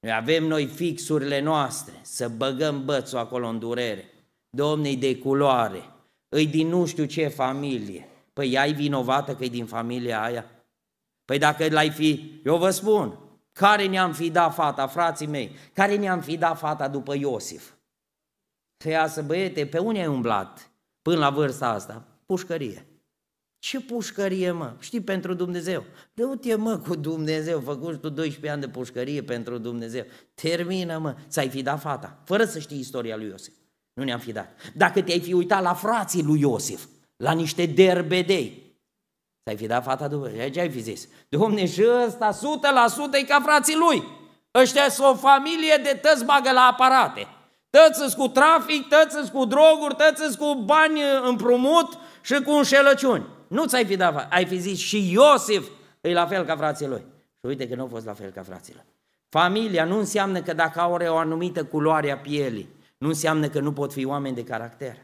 A: Noi avem noi fixurile noastre, să băgăm bățul acolo în durere. Domnei de culoare, îi din nu știu ce familie. Păi ea e vinovată că e din familia aia? Păi dacă l-ai fi, eu vă spun, care ne-am fi dat fata, frații mei? Care ne-am fi dat fata după Iosif? Să păi iasă, băiete, pe unde ai umblat până la vârsta asta? Pușcărie. Ce pușcărie, mă? Știi, pentru Dumnezeu. De uite, mă, cu Dumnezeu, făcut tu 12 ani de pușcărie pentru Dumnezeu. Termină, mă, ți-ai fi dat fata, fără să știi istoria lui Iosif. Nu ne-am fi dat. Dacă te-ai fi uitat la frații lui Iosif, la niște derbedei, S-ai fi dat fata după și ce ai fi zis? Domne, și ăsta 100% e ca frații lui. Ăștia sunt o familie de tăți bagă la aparate. Tăți cu trafic, tăți cu droguri, tăți cu bani împrumut și cu înșelăciuni. Nu ți-ai fi dat, ai fi zis și Iosif e la fel ca frații lui. Și uite că nu au fost la fel ca frații lui. Familia nu înseamnă că dacă au o anumită culoare a pielii, nu înseamnă că nu pot fi oameni de caracter.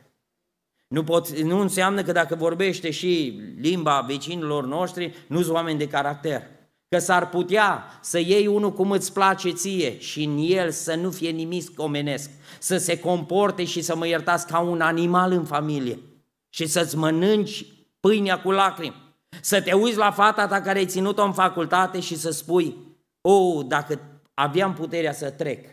A: Nu, pot, nu înseamnă că dacă vorbește și limba vecinilor noștri, nu sunt oameni de caracter. Că s-ar putea să iei unul cum îți place ție și în el să nu fie nimic omenesc, să se comporte și să mă iertați ca un animal în familie și să-ți mănânci pâinea cu lacrimi. Să te uiți la fata ta care ai ținut-o în facultate și să spui, oh, dacă aveam puterea să trec,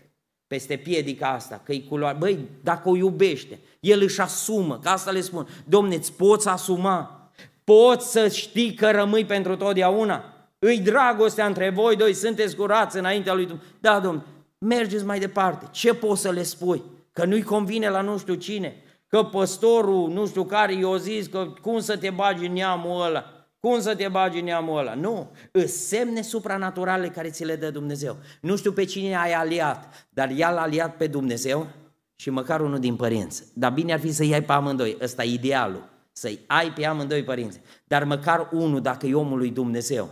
A: peste piedica asta, că-i culoare. Băi, dacă o iubește, el își asumă, că asta le spun. Domne, îți poți asuma, poți să știi că rămâi pentru totdeauna. Îi dragostea între voi doi, sunteți curați înaintea lui Dumnezeu. Da, domne, mergeți mai departe. Ce poți să le spui? Că nu-i convine la nu știu cine, că păstorul nu știu care i-a zis că cum să te bagi în neamul ăla. Cum să te bagi în neamul ăla? Nu, îs semne supranaturale care ți le dă Dumnezeu. Nu știu pe cine ai aliat, dar i-al aliat pe Dumnezeu și măcar unul din părinți. Dar bine ar fi să-i ai pe amândoi, ăsta e idealul, să-i ai pe amândoi părinți. Dar măcar unul, dacă e omul lui Dumnezeu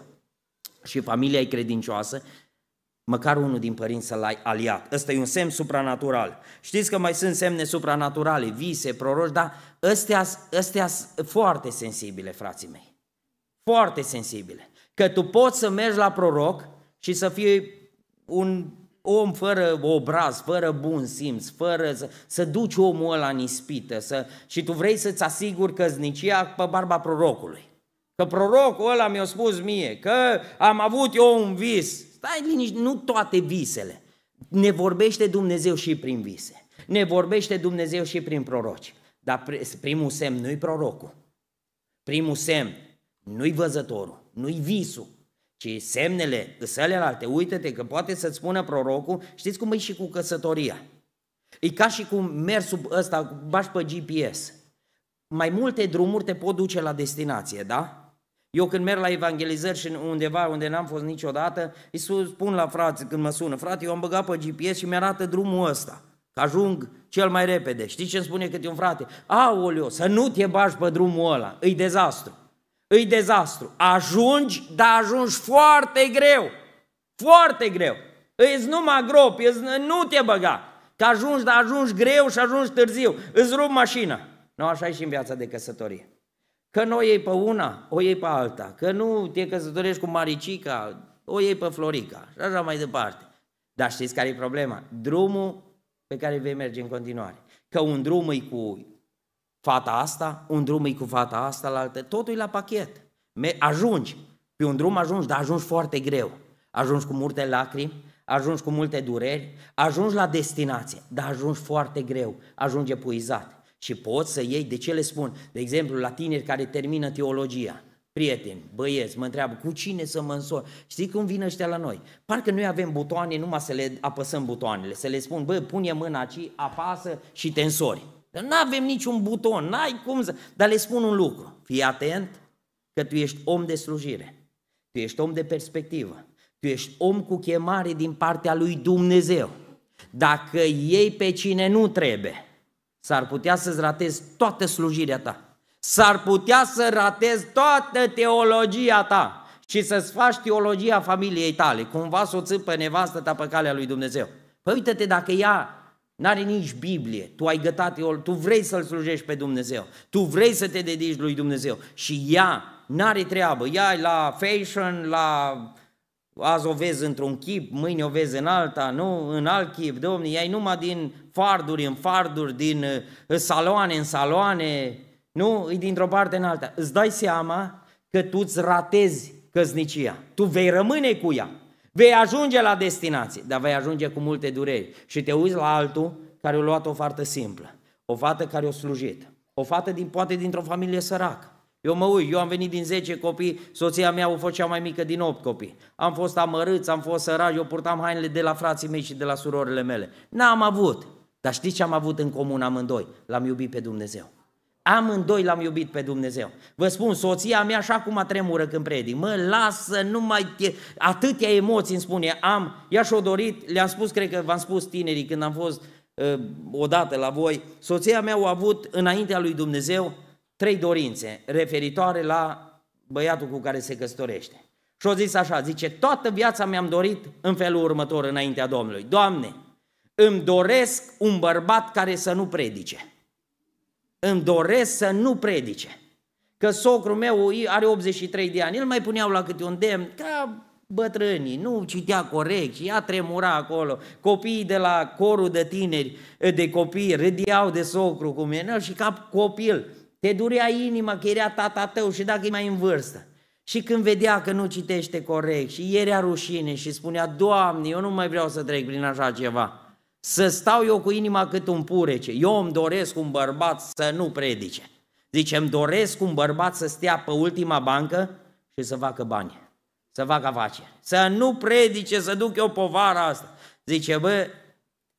A: și familia e credincioasă, măcar unul din părinți să-l ai aliat. Ăsta e un semn supranatural. Știți că mai sunt semne supranaturale, vise, proroși, dar astea sunt foarte sensibile, frații mei. Foarte sensibile. Că tu poți să mergi la proroc și să fii un om fără obraz, fără bun simț, fără să, să duci omul ăla în ispită să, și tu vrei să-ți asiguri căznicia pe barba prorocului. Că prorocul ăla mi-a spus mie că am avut eu un vis. Stai liniștit, nu toate visele. Ne vorbește Dumnezeu și prin vise. Ne vorbește Dumnezeu și prin proroci. Dar primul semn nu-i prorocul. Primul semn nu-i văzătorul, nu-i visul, ci semnele, celelalte, uite te că poate să-ți spună prorocul, știți cum e și cu căsătoria. E ca și cum mergi sub ăsta, bași pe GPS. Mai multe drumuri te pot duce la destinație, da? Eu când merg la evangelizări și undeva unde n-am fost niciodată, îi spun la frați când mă sună, frate, eu am băgat pe GPS și mi-arată drumul ăsta, că ajung cel mai repede. Știi ce îmi spune câte un frate? Aoleo, să nu te bași pe drumul ăla, îi dezastru îi dezastru. Ajungi, dar ajungi foarte greu. Foarte greu. Îți numai grop, îți, nu te băga. Că ajungi, dar ajungi greu și ajungi târziu. Îți rup mașina. Nu, așa e și în viața de căsătorie. Că nu o iei pe una, o iei pe alta. Că nu te căsătorești cu Maricica, o iei pe Florica. Și așa mai departe. Dar știți care e problema? Drumul pe care vei merge în continuare. Că un drum e cu fata asta, un drum e cu fata asta, la altă, totul e la pachet. Ajungi, pe un drum ajungi, dar ajungi foarte greu. Ajungi cu multe lacrimi, ajungi cu multe dureri, ajungi la destinație, dar ajungi foarte greu, ajungi epuizat. Și poți să iei, de ce le spun, de exemplu, la tineri care termină teologia, prieteni, băieți, mă întreabă, cu cine să mă însor? Știi cum vin ăștia la noi? Parcă noi avem butoane, numai să le apăsăm butoanele, să le spun, bă, pune mâna aici, apasă și te însori nu avem niciun buton, n-ai cum să... Dar le spun un lucru, fii atent că tu ești om de slujire, tu ești om de perspectivă, tu ești om cu chemare din partea lui Dumnezeu. Dacă ei pe cine nu trebuie, s-ar putea să-ți ratezi toată slujirea ta. S-ar putea să ratezi toată teologia ta și să-ți faci teologia familiei tale, cumva să o țâpă pe nevastă ta pe calea lui Dumnezeu. Păi uite-te dacă ea N-are nici Biblie, tu ai gătat eu, tu vrei să-L slujești pe Dumnezeu, tu vrei să te dedici lui Dumnezeu și ea n-are treabă, ea e la fashion, la azi o vezi într-un chip, mâine o vezi în alta, nu, în alt chip, domnule, ea e numai din farduri în farduri, din uh, saloane în saloane, nu, e dintr-o parte în alta. Îți dai seama că tu îți ratezi căsnicia. tu vei rămâne cu ea, Vei ajunge la destinație, dar vei ajunge cu multe dureri. Și te uiți la altul care a luat o fată simplă, o fată care a slujit, o fată din, poate dintr-o familie săracă. Eu mă uit, eu am venit din 10 copii, soția mea a fost cea mai mică din 8 copii. Am fost amărâți, am fost săraci, eu purtam hainele de la frații mei și de la surorile mele. N-am avut, dar știți ce am avut în comun amândoi? L-am iubit pe Dumnezeu. Amândoi l-am iubit pe Dumnezeu. Vă spun, soția mea așa cum a tremură când predic. Mă, lasă, nu mai... Atâtea emoții îmi spune, am... Ea și-o dorit, le-am spus, cred că v-am spus tinerii când am fost uh, odată la voi, soția mea a avut înaintea lui Dumnezeu trei dorințe referitoare la băiatul cu care se căsătorește. Și-o zis așa, zice, toată viața mi-am dorit în felul următor înaintea Domnului. Doamne, îmi doresc un bărbat care să nu predice îmi doresc să nu predice. Că socrul meu are 83 de ani, îl mai puneau la câte un demn, ca bătrânii, nu citea corect și ea tremura acolo. Copiii de la corul de tineri, ă, de copii, râdeau de socru cu mine și ca copil. Te durea inima că era tata tău și dacă e mai în vârstă. Și când vedea că nu citește corect și era rușine și spunea, Doamne, eu nu mai vreau să trec prin așa ceva. Să stau eu cu inima cât un purece. Eu îmi doresc un bărbat să nu predice. Zice, îmi doresc un bărbat să stea pe ultima bancă și să facă bani, să facă afaceri. Să nu predice, să duc eu povara asta. Zice, bă,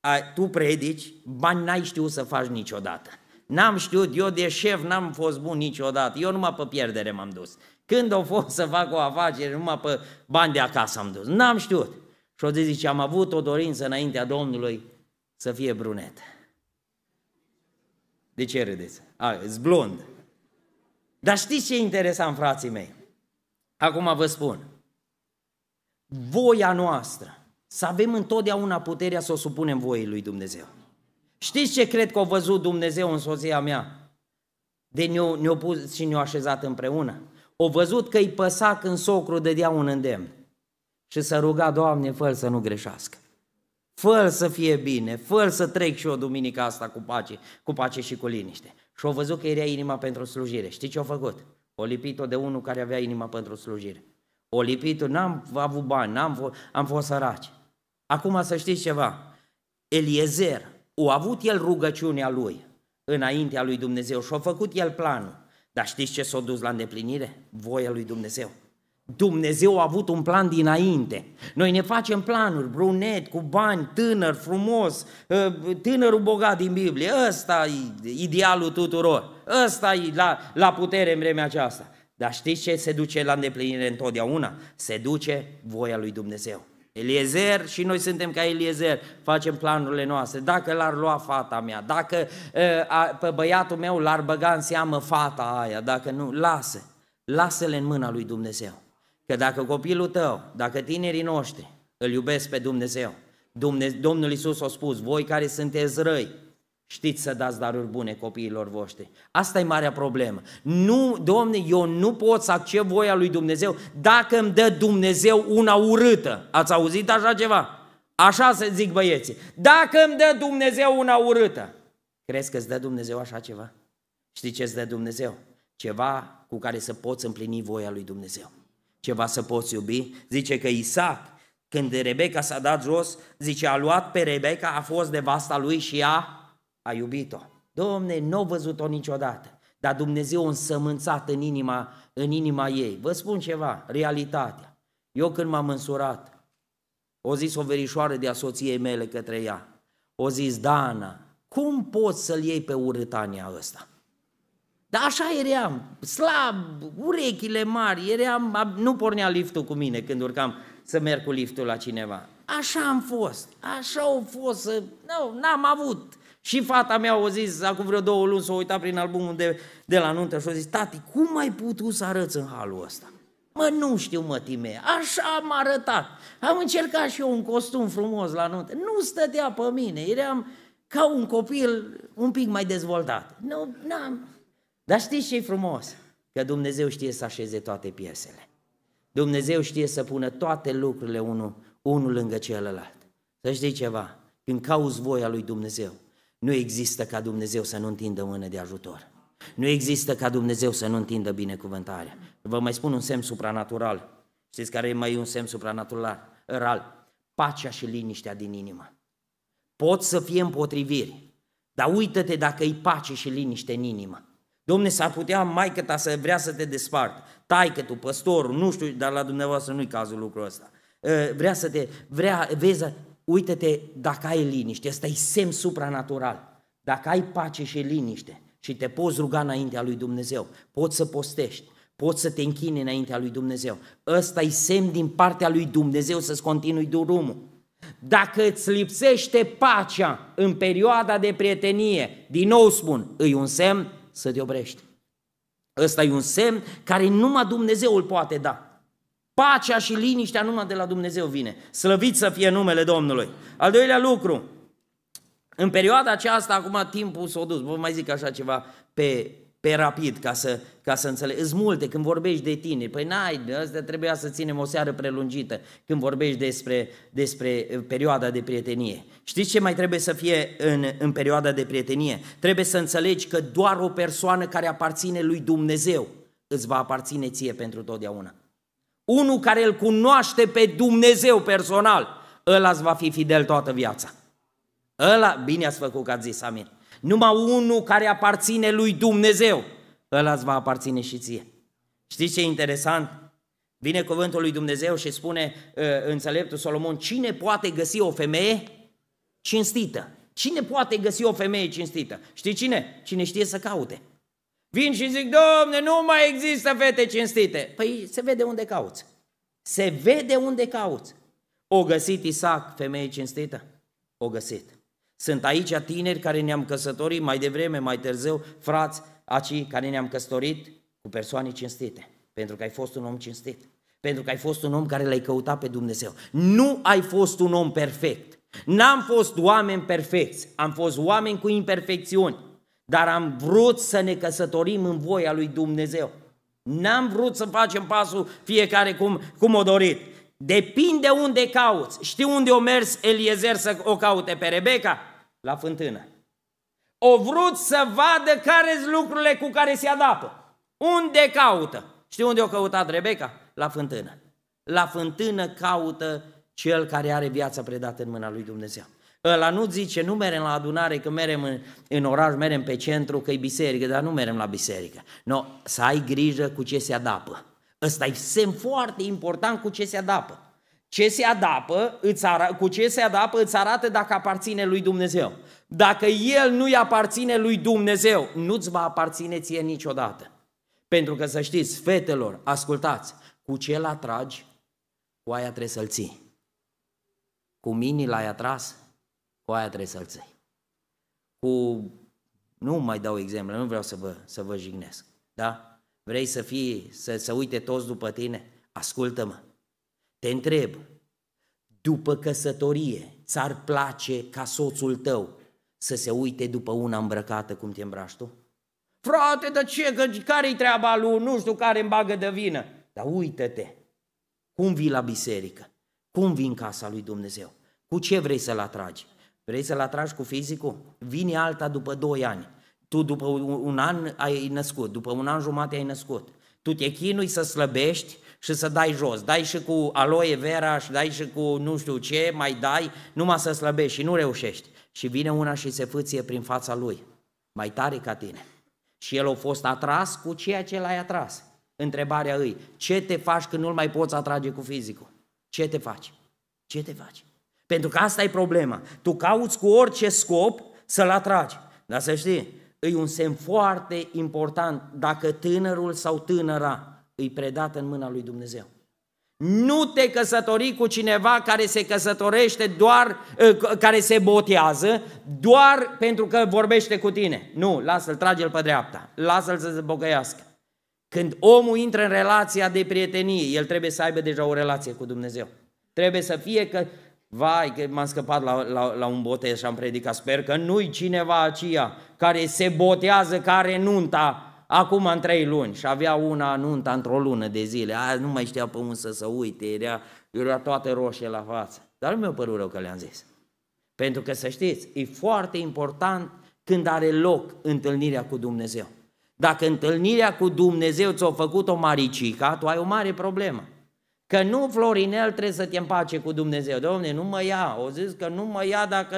A: ai tu predici, bani n-ai știut să faci niciodată. N-am știut, eu de șef n-am fost bun niciodată, eu numai pe pierdere m-am dus. Când au fost să fac o afacere, numai pe bani de acasă am dus. N-am știut. Și o zice, am avut o dorință înaintea Domnului să fie brunet. De ce râdeți? A, e blond. Dar știți ce e interesant, frații mei? Acum vă spun. Voia noastră, să avem întotdeauna puterea să o supunem voii lui Dumnezeu. Știți ce cred că a văzut Dumnezeu în soția mea? De ne-o, ne pus și ne-o așezat împreună. O văzut că îi păsa când socru dădea un îndemn. Și să ruga, Doamne, fără să nu greșească fă să fie bine, fă să trec și o duminică asta cu pace, cu pace și cu liniște. Și au văzut că era inima pentru slujire. Știi ce au făcut? O lipit-o de unul care avea inima pentru slujire. O lipit-o, n-am avut bani, n-am, am fost săraci. Acum să știți ceva, Eliezer, o avut el rugăciunea lui înaintea lui Dumnezeu și a făcut el planul. Dar știți ce s-a dus la îndeplinire? Voia lui Dumnezeu. Dumnezeu a avut un plan dinainte. Noi ne facem planuri, brunet, cu bani, tânăr, frumos, ă, tânărul bogat din Biblie, ăsta e idealul tuturor, ăsta e la, la putere în vremea aceasta. Dar știți ce se duce la îndeplinire întotdeauna? Se duce voia lui Dumnezeu. Eliezer și noi suntem ca Eliezer, facem planurile noastre. Dacă l-ar lua fata mea, dacă ă, pe băiatul meu l-ar băga în seamă fata aia, dacă nu, lasă. Lasă-le în mâna lui Dumnezeu. Că dacă copilul tău, dacă tinerii noștri îl iubesc pe Dumnezeu, Dumne- Domnul Iisus a spus, voi care sunteți răi, știți să dați daruri bune copiilor voștri. Asta e marea problemă. Nu, domne, eu nu pot să accept voia lui Dumnezeu dacă îmi dă Dumnezeu una urâtă. Ați auzit așa ceva? Așa se zic băieții. Dacă îmi dă Dumnezeu una urâtă, crezi că îți dă Dumnezeu așa ceva? Știi ce îți dă Dumnezeu? Ceva cu care să poți împlini voia lui Dumnezeu ceva să poți iubi? Zice că Isaac, când Rebecca s-a dat jos, zice, a luat pe Rebecca, a fost vasta lui și a, a iubit-o. Domne, nu n-o văzut-o niciodată, dar Dumnezeu a însămânțat în inima, în inima ei. Vă spun ceva, realitatea. Eu când m-am însurat, o zis o verișoară de-a soției mele către ea, o zis, Dana, cum poți să-l iei pe urâtania ăsta? Dar așa eram, slab, urechile mari, eram, nu pornea liftul cu mine când urcam să merg cu liftul la cineva. Așa am fost, așa au fost, nu, n-am avut. Și fata mea o zis, acum vreo două luni, s-a uitat prin albumul de, de la nuntă și a zis, tati, cum ai putut să arăți în halul ăsta? Mă, nu știu, mă, Time, așa am arătat. Am încercat și eu un costum frumos la nuntă. Nu stătea pe mine, eram ca un copil un pic mai dezvoltat. Nu, n-am, dar știți ce e frumos? Că Dumnezeu știe să așeze toate piesele. Dumnezeu știe să pună toate lucrurile unul, unul lângă celălalt. Să știi ceva, când cauți voia lui Dumnezeu, nu există ca Dumnezeu să nu întindă mână de ajutor. Nu există ca Dumnezeu să nu întindă binecuvântarea. Vă mai spun un semn supranatural. Știți care e mai un semn supranatural? Ral. Pacea și liniștea din inimă. Pot să fie împotriviri, dar uită-te dacă e pace și liniște în inimă. Domne, s-ar putea mai ta să vrea să te despartă. că tu, păstorul, nu știu, dar la dumneavoastră nu-i cazul lucrul ăsta. Uh, vrea să te, vrea, vezi, uite te dacă ai liniște, ăsta e semn supranatural. Dacă ai pace și liniște și te poți ruga înaintea lui Dumnezeu, poți să postești, poți să te închini înaintea lui Dumnezeu. Ăsta e semn din partea lui Dumnezeu să-ți continui drumul. Dacă îți lipsește pacea în perioada de prietenie, din nou spun, îi un semn să te oprești. Ăsta e un semn care numai Dumnezeu îl poate da. Pacea și liniștea numai de la Dumnezeu vine. Slăvit să fie numele Domnului. Al doilea lucru, în perioada aceasta, acum timpul s-a dus, vă mai zic așa ceva pe pe rapid ca să, ca să înțelegi. Îți multe când vorbești de tine. Păi n-ai, asta trebuia să ținem o seară prelungită când vorbești despre, despre uh, perioada de prietenie. Știți ce mai trebuie să fie în, în perioada de prietenie? Trebuie să înțelegi că doar o persoană care aparține lui Dumnezeu îți va aparține ție pentru totdeauna. Unul care îl cunoaște pe Dumnezeu personal, ăla îți va fi fidel toată viața. Ăla, bine ați făcut că ați zis, amin. Numai unul care aparține lui Dumnezeu, ăla îți va aparține și ție. Știți ce e interesant? Vine cuvântul lui Dumnezeu și spune uh, înțeleptul Solomon, cine poate găsi o femeie cinstită? Cine poate găsi o femeie cinstită? Știi cine? Cine știe să caute. Vin și zic, domne, nu mai există fete cinstite. Păi se vede unde cauți. Se vede unde cauți. O găsit Isaac, femeie cinstită? O găsit. Sunt aici tineri care ne-am căsătorit mai devreme, mai târziu, frați, acei care ne-am căsătorit cu persoane cinstite, pentru că ai fost un om cinstit, pentru că ai fost un om care l-ai căutat pe Dumnezeu. Nu ai fost un om perfect. N-am fost oameni perfecți, am fost oameni cu imperfecțiuni, dar am vrut să ne căsătorim în voia lui Dumnezeu. N-am vrut să facem pasul fiecare cum, cum o dorit. Depinde unde cauți. Știi unde o mers Eliezer să o caute pe Rebecca? La fântână. O vrut să vadă care sunt lucrurile cu care se adapă. Unde caută? Știi unde o căutat Rebecca? La fântână. La fântână caută cel care are viața predată în mâna lui Dumnezeu. Ăla nu zice, nu merem la adunare, că merem în, în oraș, merem pe centru, că e biserică, dar nu merem la biserică. No, să ai grijă cu ce se adapă. Ăsta e semn foarte important cu ce se adapă. Ce se adapă, îți ara- cu ce se adapă îți arată dacă aparține lui Dumnezeu. Dacă el nu-i aparține lui Dumnezeu, nu-ți va aparține ție niciodată. Pentru că să știți, fetelor, ascultați, cu ce l atragi, cu aia trebuie să-l ții. Cu mini l-ai atras, cu aia trebuie să-l ții. Cu... Nu mai dau exemple, nu vreau să vă, să vă jignesc. Da? Vrei să fii, să, să uite toți după tine? Ascultă-mă. Te întreb, după căsătorie, ți-ar place ca soțul tău să se uite după una îmbrăcată cum te îmbraci tu? Frate, de ce? Că care-i treaba lui? Nu știu care îmi bagă de vină. Dar uită-te, cum vii la biserică? Cum vii în casa lui Dumnezeu? Cu ce vrei să-l atragi? Vrei să-l atragi cu fizicul? Vine alta după doi ani. Tu după un an ai născut, după un an jumate ai născut. Tu te chinui să slăbești și să dai jos. Dai și cu aloe vera și dai și cu nu știu ce, mai dai, numai să slăbești și nu reușești. Și vine una și se fâție prin fața lui, mai tare ca tine. Și el a fost atras cu ceea ce l-ai atras. Întrebarea îi, ce te faci când nu-l mai poți atrage cu fizicul? Ce te faci? Ce te faci? Pentru că asta e problema. Tu cauți cu orice scop să-l atragi. Dar să știi, e un semn foarte important dacă tânărul sau tânăra îi predat în mâna lui Dumnezeu. Nu te căsători cu cineva care se căsătorește doar, ă, care se botează doar pentru că vorbește cu tine. Nu, lasă-l, trage-l pe dreapta, lasă-l să se bogăiască. Când omul intră în relația de prietenie, el trebuie să aibă deja o relație cu Dumnezeu. Trebuie să fie că Vai, că m-am scăpat la, la, la un botez și am predicat. Sper că nu-i cineva aceea care se botează, care nunta acum în trei luni și avea una nunta într-o lună de zile. A, nu mai știa pe unde să se uite, era, era toată roșie la față. Dar nu mi-a părut rău că le-am zis. Pentru că să știți, e foarte important când are loc întâlnirea cu Dumnezeu. Dacă întâlnirea cu Dumnezeu ți-a făcut o maricică, tu ai o mare problemă. Că nu, Florinel, trebuie să te împace cu Dumnezeu. Domne, nu mă ia. O zis că nu mă ia dacă...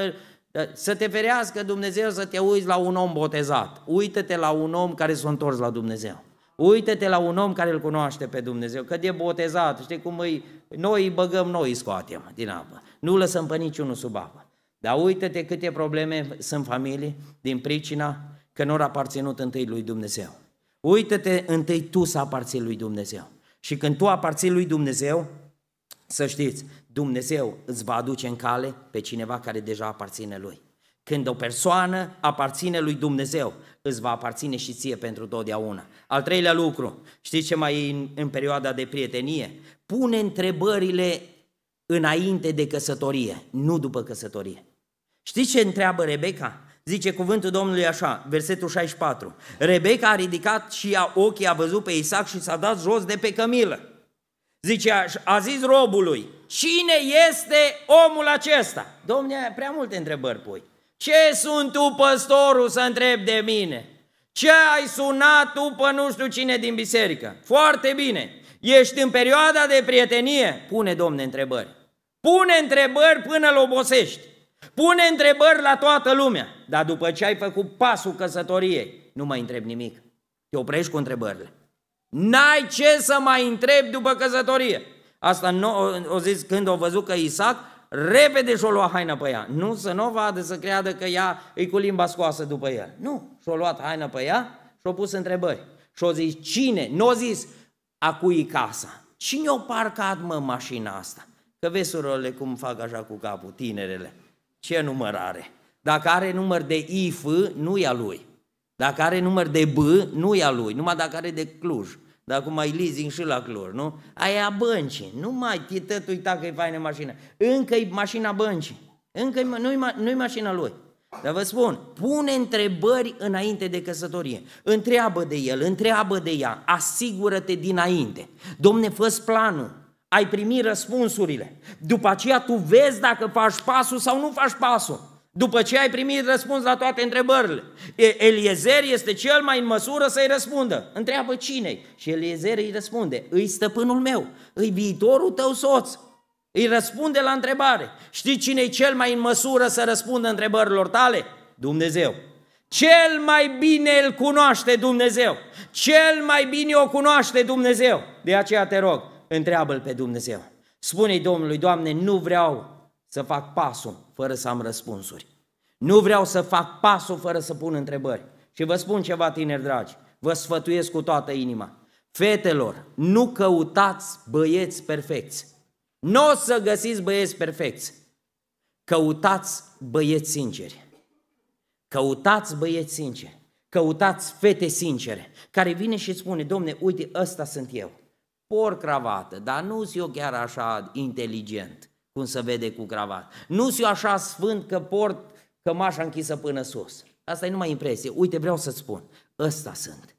A: Da, să te ferească Dumnezeu să te uiți la un om botezat. Uită-te la un om care s-a întors la Dumnezeu. Uită-te la un om care îl cunoaște pe Dumnezeu, că de botezat, știi cum îi, noi îi băgăm, noi îi scoatem din apă. Nu lăsăm pe niciunul sub apă. Dar uită-te câte probleme sunt familii din pricina că nu au aparținut întâi lui Dumnezeu. Uită-te întâi tu să aparții lui Dumnezeu. Și când tu aparții lui Dumnezeu, să știți, Dumnezeu îți va aduce în cale pe cineva care deja aparține lui. Când o persoană aparține lui Dumnezeu, îți va aparține și ție pentru totdeauna. Al treilea lucru, știți ce mai e în, în perioada de prietenie? Pune întrebările înainte de căsătorie, nu după căsătorie. Știți ce întreabă Rebecca? Zice cuvântul Domnului așa, versetul 64. Rebecca a ridicat și a ochii, a văzut pe Isaac și s-a dat jos de pe cămilă. Zice, a zis robului, cine este omul acesta? Domnule, prea multe întrebări pui. Ce sunt tu, păstorul, să întreb de mine? Ce ai sunat tu pe nu știu cine din biserică? Foarte bine. Ești în perioada de prietenie? Pune, domne, întrebări. Pune întrebări până l obosești. Pune întrebări la toată lumea, dar după ce ai făcut pasul căsătoriei, nu mai întrebi nimic. Te oprești cu întrebările. N-ai ce să mai întrebi după căsătorie. Asta nu, o, o zis când o văzut că Isaac, repede și-o lua haină pe ea. Nu să nu o vadă să creadă că ea îi cu limba scoasă după el. Nu, și-o luat haină pe ea și-o pus întrebări. Și-o zis, cine? Nu o zis, a cui casa? Cine o parcat, mă, mașina asta? Că vezi, surole, cum fac așa cu capul, tinerele. Ce număr are? Dacă are număr de IF, nu e a lui. Dacă are număr de B, nu e a lui, numai dacă are de Cluj. Dar acum mai leasing și la Cluj, nu? Aia a băncii. Nu mai tităt uita că e faină mașină. Încă e mașina băncii. Încă nu-i, ma- nu-i mașina lui. Dar vă spun, pune întrebări înainte de căsătorie. Întreabă de el, întreabă de ea, asigură-te dinainte. Domne, fă planul ai primi răspunsurile. După aceea tu vezi dacă faci pasul sau nu faci pasul. După ce ai primit răspuns la toate întrebările. Eliezer este cel mai în măsură să-i răspundă. Întreabă cine Și Eliezer îi răspunde, îi stăpânul meu, îi viitorul tău soț. Îi răspunde la întrebare. Știi cine e cel mai în măsură să răspundă întrebărilor tale? Dumnezeu. Cel mai bine îl cunoaște Dumnezeu. Cel mai bine o cunoaște Dumnezeu. De aceea te rog, întreabă-L pe Dumnezeu. Spune-i Domnului, Doamne, nu vreau să fac pasul fără să am răspunsuri. Nu vreau să fac pasul fără să pun întrebări. Și vă spun ceva, tineri dragi, vă sfătuiesc cu toată inima. Fetelor, nu căutați băieți perfecți. Nu o să găsiți băieți perfecți. Căutați băieți sinceri. Căutați băieți sinceri. Căutați fete sincere, care vine și spune, domne, uite, ăsta sunt eu por cravată, dar nu sunt eu chiar așa inteligent cum se vede cu cravată. Nu sunt eu așa sfânt că port cămașa închisă până sus. Asta e numai impresie. Uite, vreau să spun, ăsta sunt.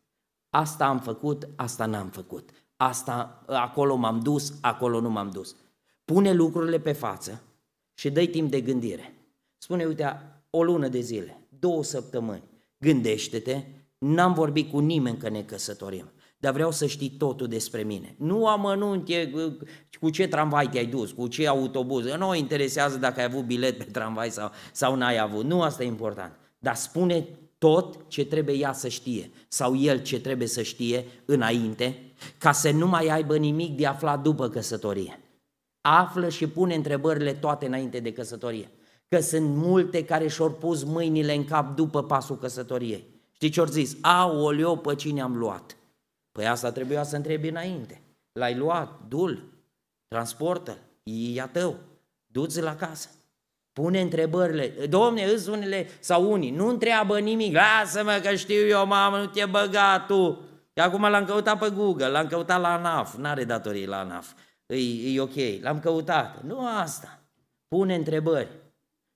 A: Asta am făcut, asta n-am făcut. Asta, acolo m-am dus, acolo nu m-am dus. Pune lucrurile pe față și dă timp de gândire. Spune, uite, o lună de zile, două săptămâni, gândește-te, n-am vorbit cu nimeni că ne căsătorim dar vreau să știi totul despre mine. Nu amănunte cu ce tramvai te-ai dus, cu ce autobuz. Nu o interesează dacă ai avut bilet pe tramvai sau, sau n-ai avut. Nu asta e important. Dar spune tot ce trebuie ea să știe sau el ce trebuie să știe înainte ca să nu mai aibă nimic de aflat după căsătorie. Află și pune întrebările toate înainte de căsătorie. Că sunt multe care și-au pus mâinile în cap după pasul căsătoriei. Știi ce-au zis? Aoleo, pe cine am luat? Păi asta trebuia să întrebi înainte. L-ai luat, dul, transportă-l, ia tău, du-ți la casă. Pune întrebările. Domne, îți unele sau unii. Nu întreabă nimic. Lasă-mă că știu eu, mamă, nu te băga tu. Că acum l-am căutat pe Google, l-am căutat la ANAF. N-are datorii la ANAF. E, e ok, l-am căutat. Nu asta. Pune întrebări.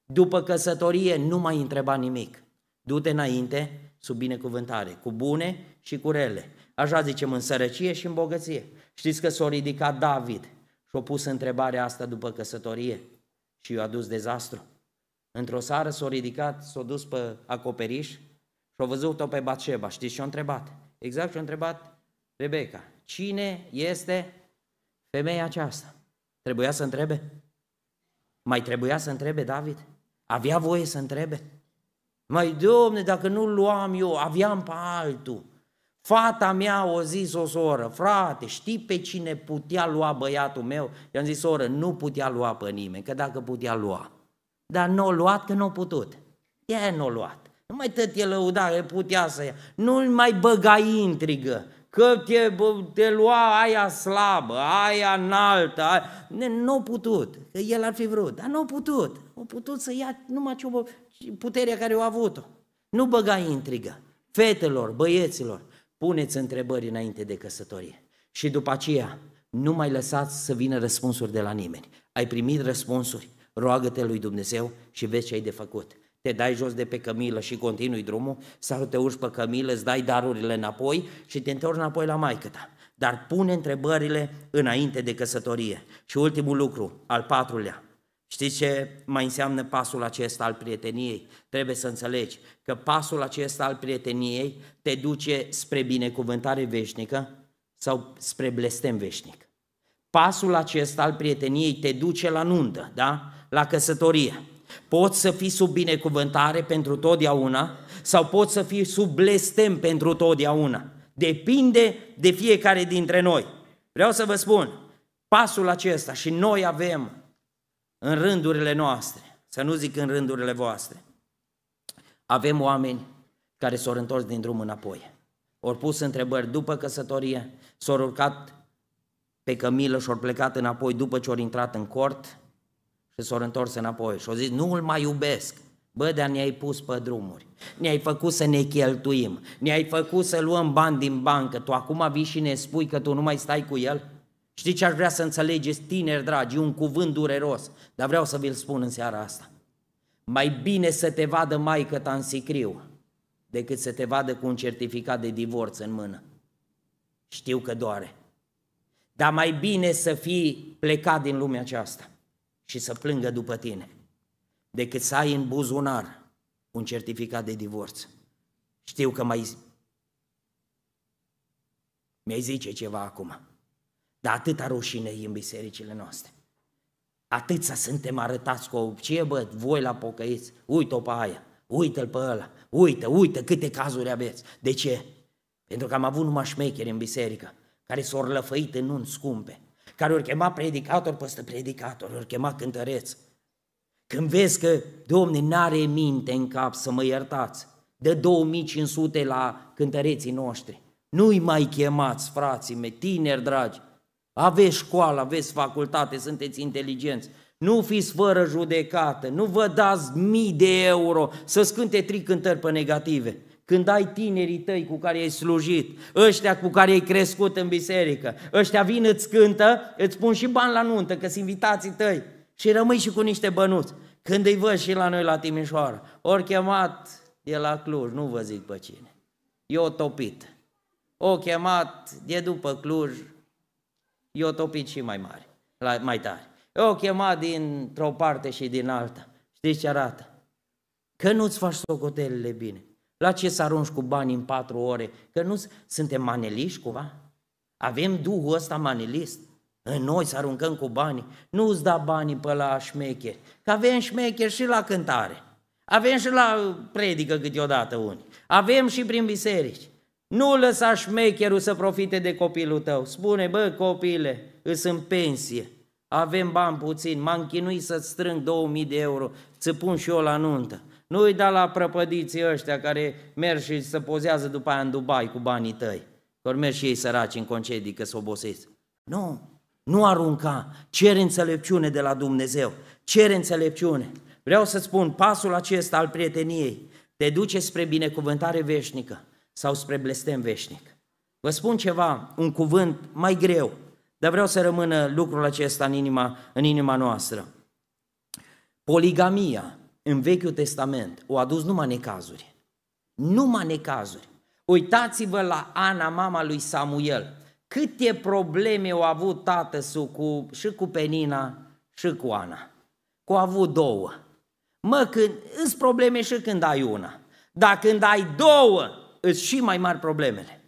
A: După căsătorie nu mai întreba nimic. Du-te înainte sub binecuvântare, cu bune și cu rele. Așa zicem, în sărăcie și în bogăție. Știți că s-a ridicat David și-a pus întrebarea asta după căsătorie și i-a dus dezastru. Într-o seară s-a ridicat, s-a dus pe acoperiș și a văzut-o pe Batșeba. Știți ce-a întrebat? Exact ce-a întrebat Rebecca. Cine este femeia aceasta? Trebuia să întrebe? Mai trebuia să întrebe David? Avea voie să întrebe? Mai, domne, dacă nu luam eu, aveam pe altul. Fata mea a zis o soră, frate, știi pe cine putea lua băiatul meu? I-am zis, soră, nu putea lua pe nimeni, că dacă putea lua. Dar nu o luat că nu a putut. De nu a luat. Nu mai tătie lăudare, putea să ia. Nu mai băga intrigă, că te, te lua aia slabă, aia înaltă, aia... nu a putut, că el ar fi vrut, dar nu a putut, a putut să ia numai ce puterea care o a avut-o. Nu băga intrigă, fetelor, băieților, Puneți întrebări înainte de căsătorie și după aceea nu mai lăsați să vină răspunsuri de la nimeni. Ai primit răspunsuri, roagă-te lui Dumnezeu și vezi ce ai de făcut. Te dai jos de pe cămilă și continui drumul sau te urci pe cămilă, îți dai darurile înapoi și te întorci înapoi la maică ta. Dar pune întrebările înainte de căsătorie. Și ultimul lucru, al patrulea, Știți ce mai înseamnă pasul acesta al prieteniei? Trebuie să înțelegi că pasul acesta al prieteniei te duce spre binecuvântare veșnică sau spre blestem veșnic. Pasul acesta al prieteniei te duce la nuntă, da? La căsătorie. Poți să fii sub binecuvântare pentru totdeauna sau poți să fii sub blestem pentru totdeauna. Depinde de fiecare dintre noi. Vreau să vă spun, pasul acesta și noi avem în rândurile noastre, să nu zic în rândurile voastre. Avem oameni care s-au întors din drum înapoi. Ori pus întrebări după căsătorie, s-au urcat pe cămilă și-au plecat înapoi după ce au intrat în cort și s-au întors înapoi și au zis, nu îl mai iubesc. Bă, dar ne-ai pus pe drumuri, ne-ai făcut să ne cheltuim, ne-ai făcut să luăm bani din bancă, tu acum vii și ne spui că tu nu mai stai cu el? Știi ce aș vrea să înțelegeți, tineri dragi, e un cuvânt dureros, dar vreau să vi-l spun în seara asta. Mai bine să te vadă maică ta în sicriu decât să te vadă cu un certificat de divorț în mână. Știu că doare. Dar mai bine să fii plecat din lumea aceasta și să plângă după tine decât să ai în buzunar un certificat de divorț. Știu că mai... Mi-ai zice ceva acum. Dar atâta rușine e în bisericile noastre. să suntem arătați cu Ce bă, voi la pocăiți? Uite-o pe aia, uite-l pe ăla, uite, uite câte cazuri aveți. De ce? Pentru că am avut numai șmecheri în biserică, care s-au lăfăit în nunți scumpe, care ori chema predicator peste predicator, ori chema cântăreț. Când vezi că, domne, n-are minte în cap să mă iertați, dă 2500 la cântăreții noștri. Nu-i mai chemați, frații mei, tineri dragi, aveți școală, aveți facultate, sunteți inteligenți. Nu fiți fără judecată, nu vă dați mii de euro să scânte tri cântări pe negative. Când ai tinerii tăi cu care ai slujit, ăștia cu care ai crescut în biserică, ăștia vin, îți cântă, îți pun și bani la nuntă, că sunt invitații tăi și rămâi și cu niște bănuți. Când îi văd și la noi la Timișoara, ori chemat de la Cluj, nu vă zic pe cine, eu topit. O chemat de după Cluj, i-o topit și mai mari, mai tare. O chema dintr-o parte și din alta. Știți ce arată? Că nu-ți faci socotelele bine. La ce să arunci cu bani în patru ore? Că nu suntem maneliști cumva? Avem duhul ăsta manelist. În noi să aruncăm cu banii. Nu ți da banii pe la șmecheri. Că avem șmecheri și la cântare. Avem și la predică câteodată unii. Avem și prin biserici. Nu lăsa șmecherul să profite de copilul tău. Spune, bă, copile, îți în pensie, avem bani puțin, m-am chinuit să-ți strâng 2000 de euro, ți pun și eu la nuntă. Nu-i da la prăpădiții ăștia care merg și se pozează după aia în Dubai cu banii tăi. Că merg și ei săraci în concedii că s-o obosesc. Nu, nu arunca. Cere înțelepciune de la Dumnezeu. Cere înțelepciune. Vreau să spun, pasul acesta al prieteniei te duce spre binecuvântare veșnică sau spre blestem veșnic. Vă spun ceva, un cuvânt mai greu, dar vreau să rămână lucrul acesta în inima, în inima noastră. Poligamia în Vechiul Testament o adus numai necazuri. Numai necazuri. Uitați-vă la Ana, mama lui Samuel. Câte probleme au avut tată cu, și cu Penina și cu Ana. Cu au avut două. Mă, când îți probleme și când ai una. Dar când ai două, îți și mai mari problemele.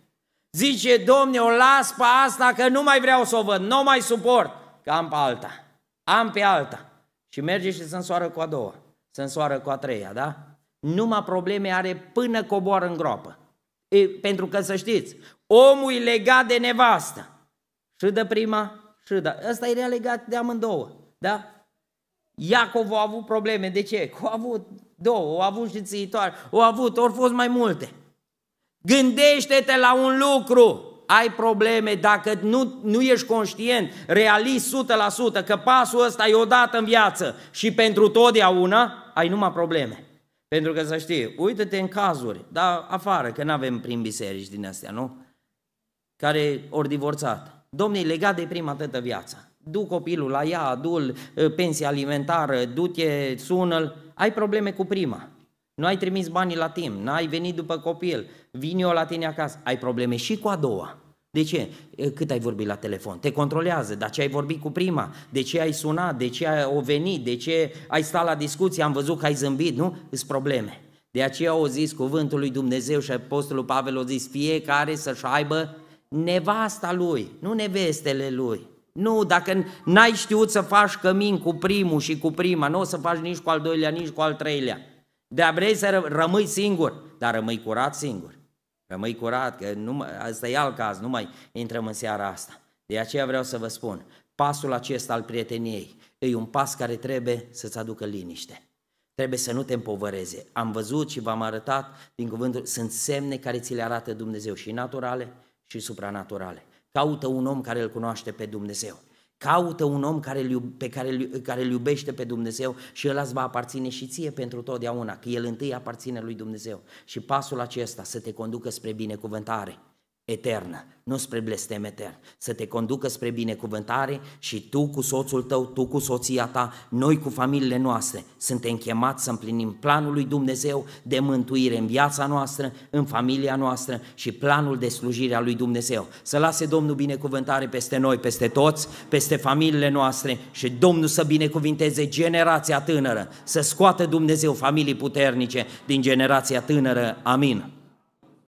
A: Zice, domne, o las pe asta că nu mai vreau să o văd, nu mai suport, că am pe alta, am pe alta. Și merge și se însoară cu a doua, se însoară cu a treia, da? Numai probleme are până coboară în groapă. E, pentru că să știți, omul e legat de nevastă. Și de prima, și de... Ăsta era legat de amândouă, da? Iacov a avut probleme. De ce? Că a avut două, a avut și țiitoare, a avut, au fost mai multe. Gândește-te la un lucru, ai probleme, dacă nu, nu ești conștient, realist 100% că pasul ăsta e odată în viață și pentru totdeauna, ai numai probleme. Pentru că să știi, uită-te în cazuri, dar afară, că nu avem prin biserici din astea, nu? Care ori divorțat. Domne, legat de prima tătă viața. Du copilul la ea, adul, uh, pensia alimentară, du-te, sună-l. Ai probleme cu prima. Nu ai trimis banii la timp, n-ai venit după copil, vin eu la tine acasă. Ai probleme și cu a doua. De ce? Cât ai vorbit la telefon? Te controlează. Dar ce ai vorbit cu prima? De ce ai sunat? De ce ai o venit? De ce ai stat la discuție? Am văzut că ai zâmbit, nu? Sunt probleme. De aceea au zis cuvântul lui Dumnezeu și apostolul Pavel au zis fiecare să-și aibă nevasta lui, nu nevestele lui. Nu, dacă n-ai știut să faci cămin cu primul și cu prima, nu o să faci nici cu al doilea, nici cu al treilea. De-a vrei să rămâi singur, dar rămâi curat singur. Rămâi curat, că nu, asta e alt caz, nu mai intrăm în seara asta. De aceea vreau să vă spun, pasul acesta al prieteniei e un pas care trebuie să-ți aducă liniște. Trebuie să nu te împovăreze. Am văzut și v-am arătat din cuvântul, sunt semne care ți le arată Dumnezeu și naturale și supranaturale. Caută un om care îl cunoaște pe Dumnezeu. Caută un om care pe care, care îl iubește pe Dumnezeu și el îți va aparține și ție pentru totdeauna, că el întâi aparține lui Dumnezeu. Și pasul acesta să te conducă spre binecuvântare eternă, nu spre blestem etern, să te conducă spre binecuvântare și tu cu soțul tău, tu cu soția ta, noi cu familiile noastre, suntem chemați să împlinim planul lui Dumnezeu de mântuire în viața noastră, în familia noastră și planul de slujire a lui Dumnezeu. Să lase Domnul binecuvântare peste noi, peste toți, peste familiile noastre și Domnul să binecuvinteze generația tânără, să scoată Dumnezeu familii puternice din generația tânără. Amin.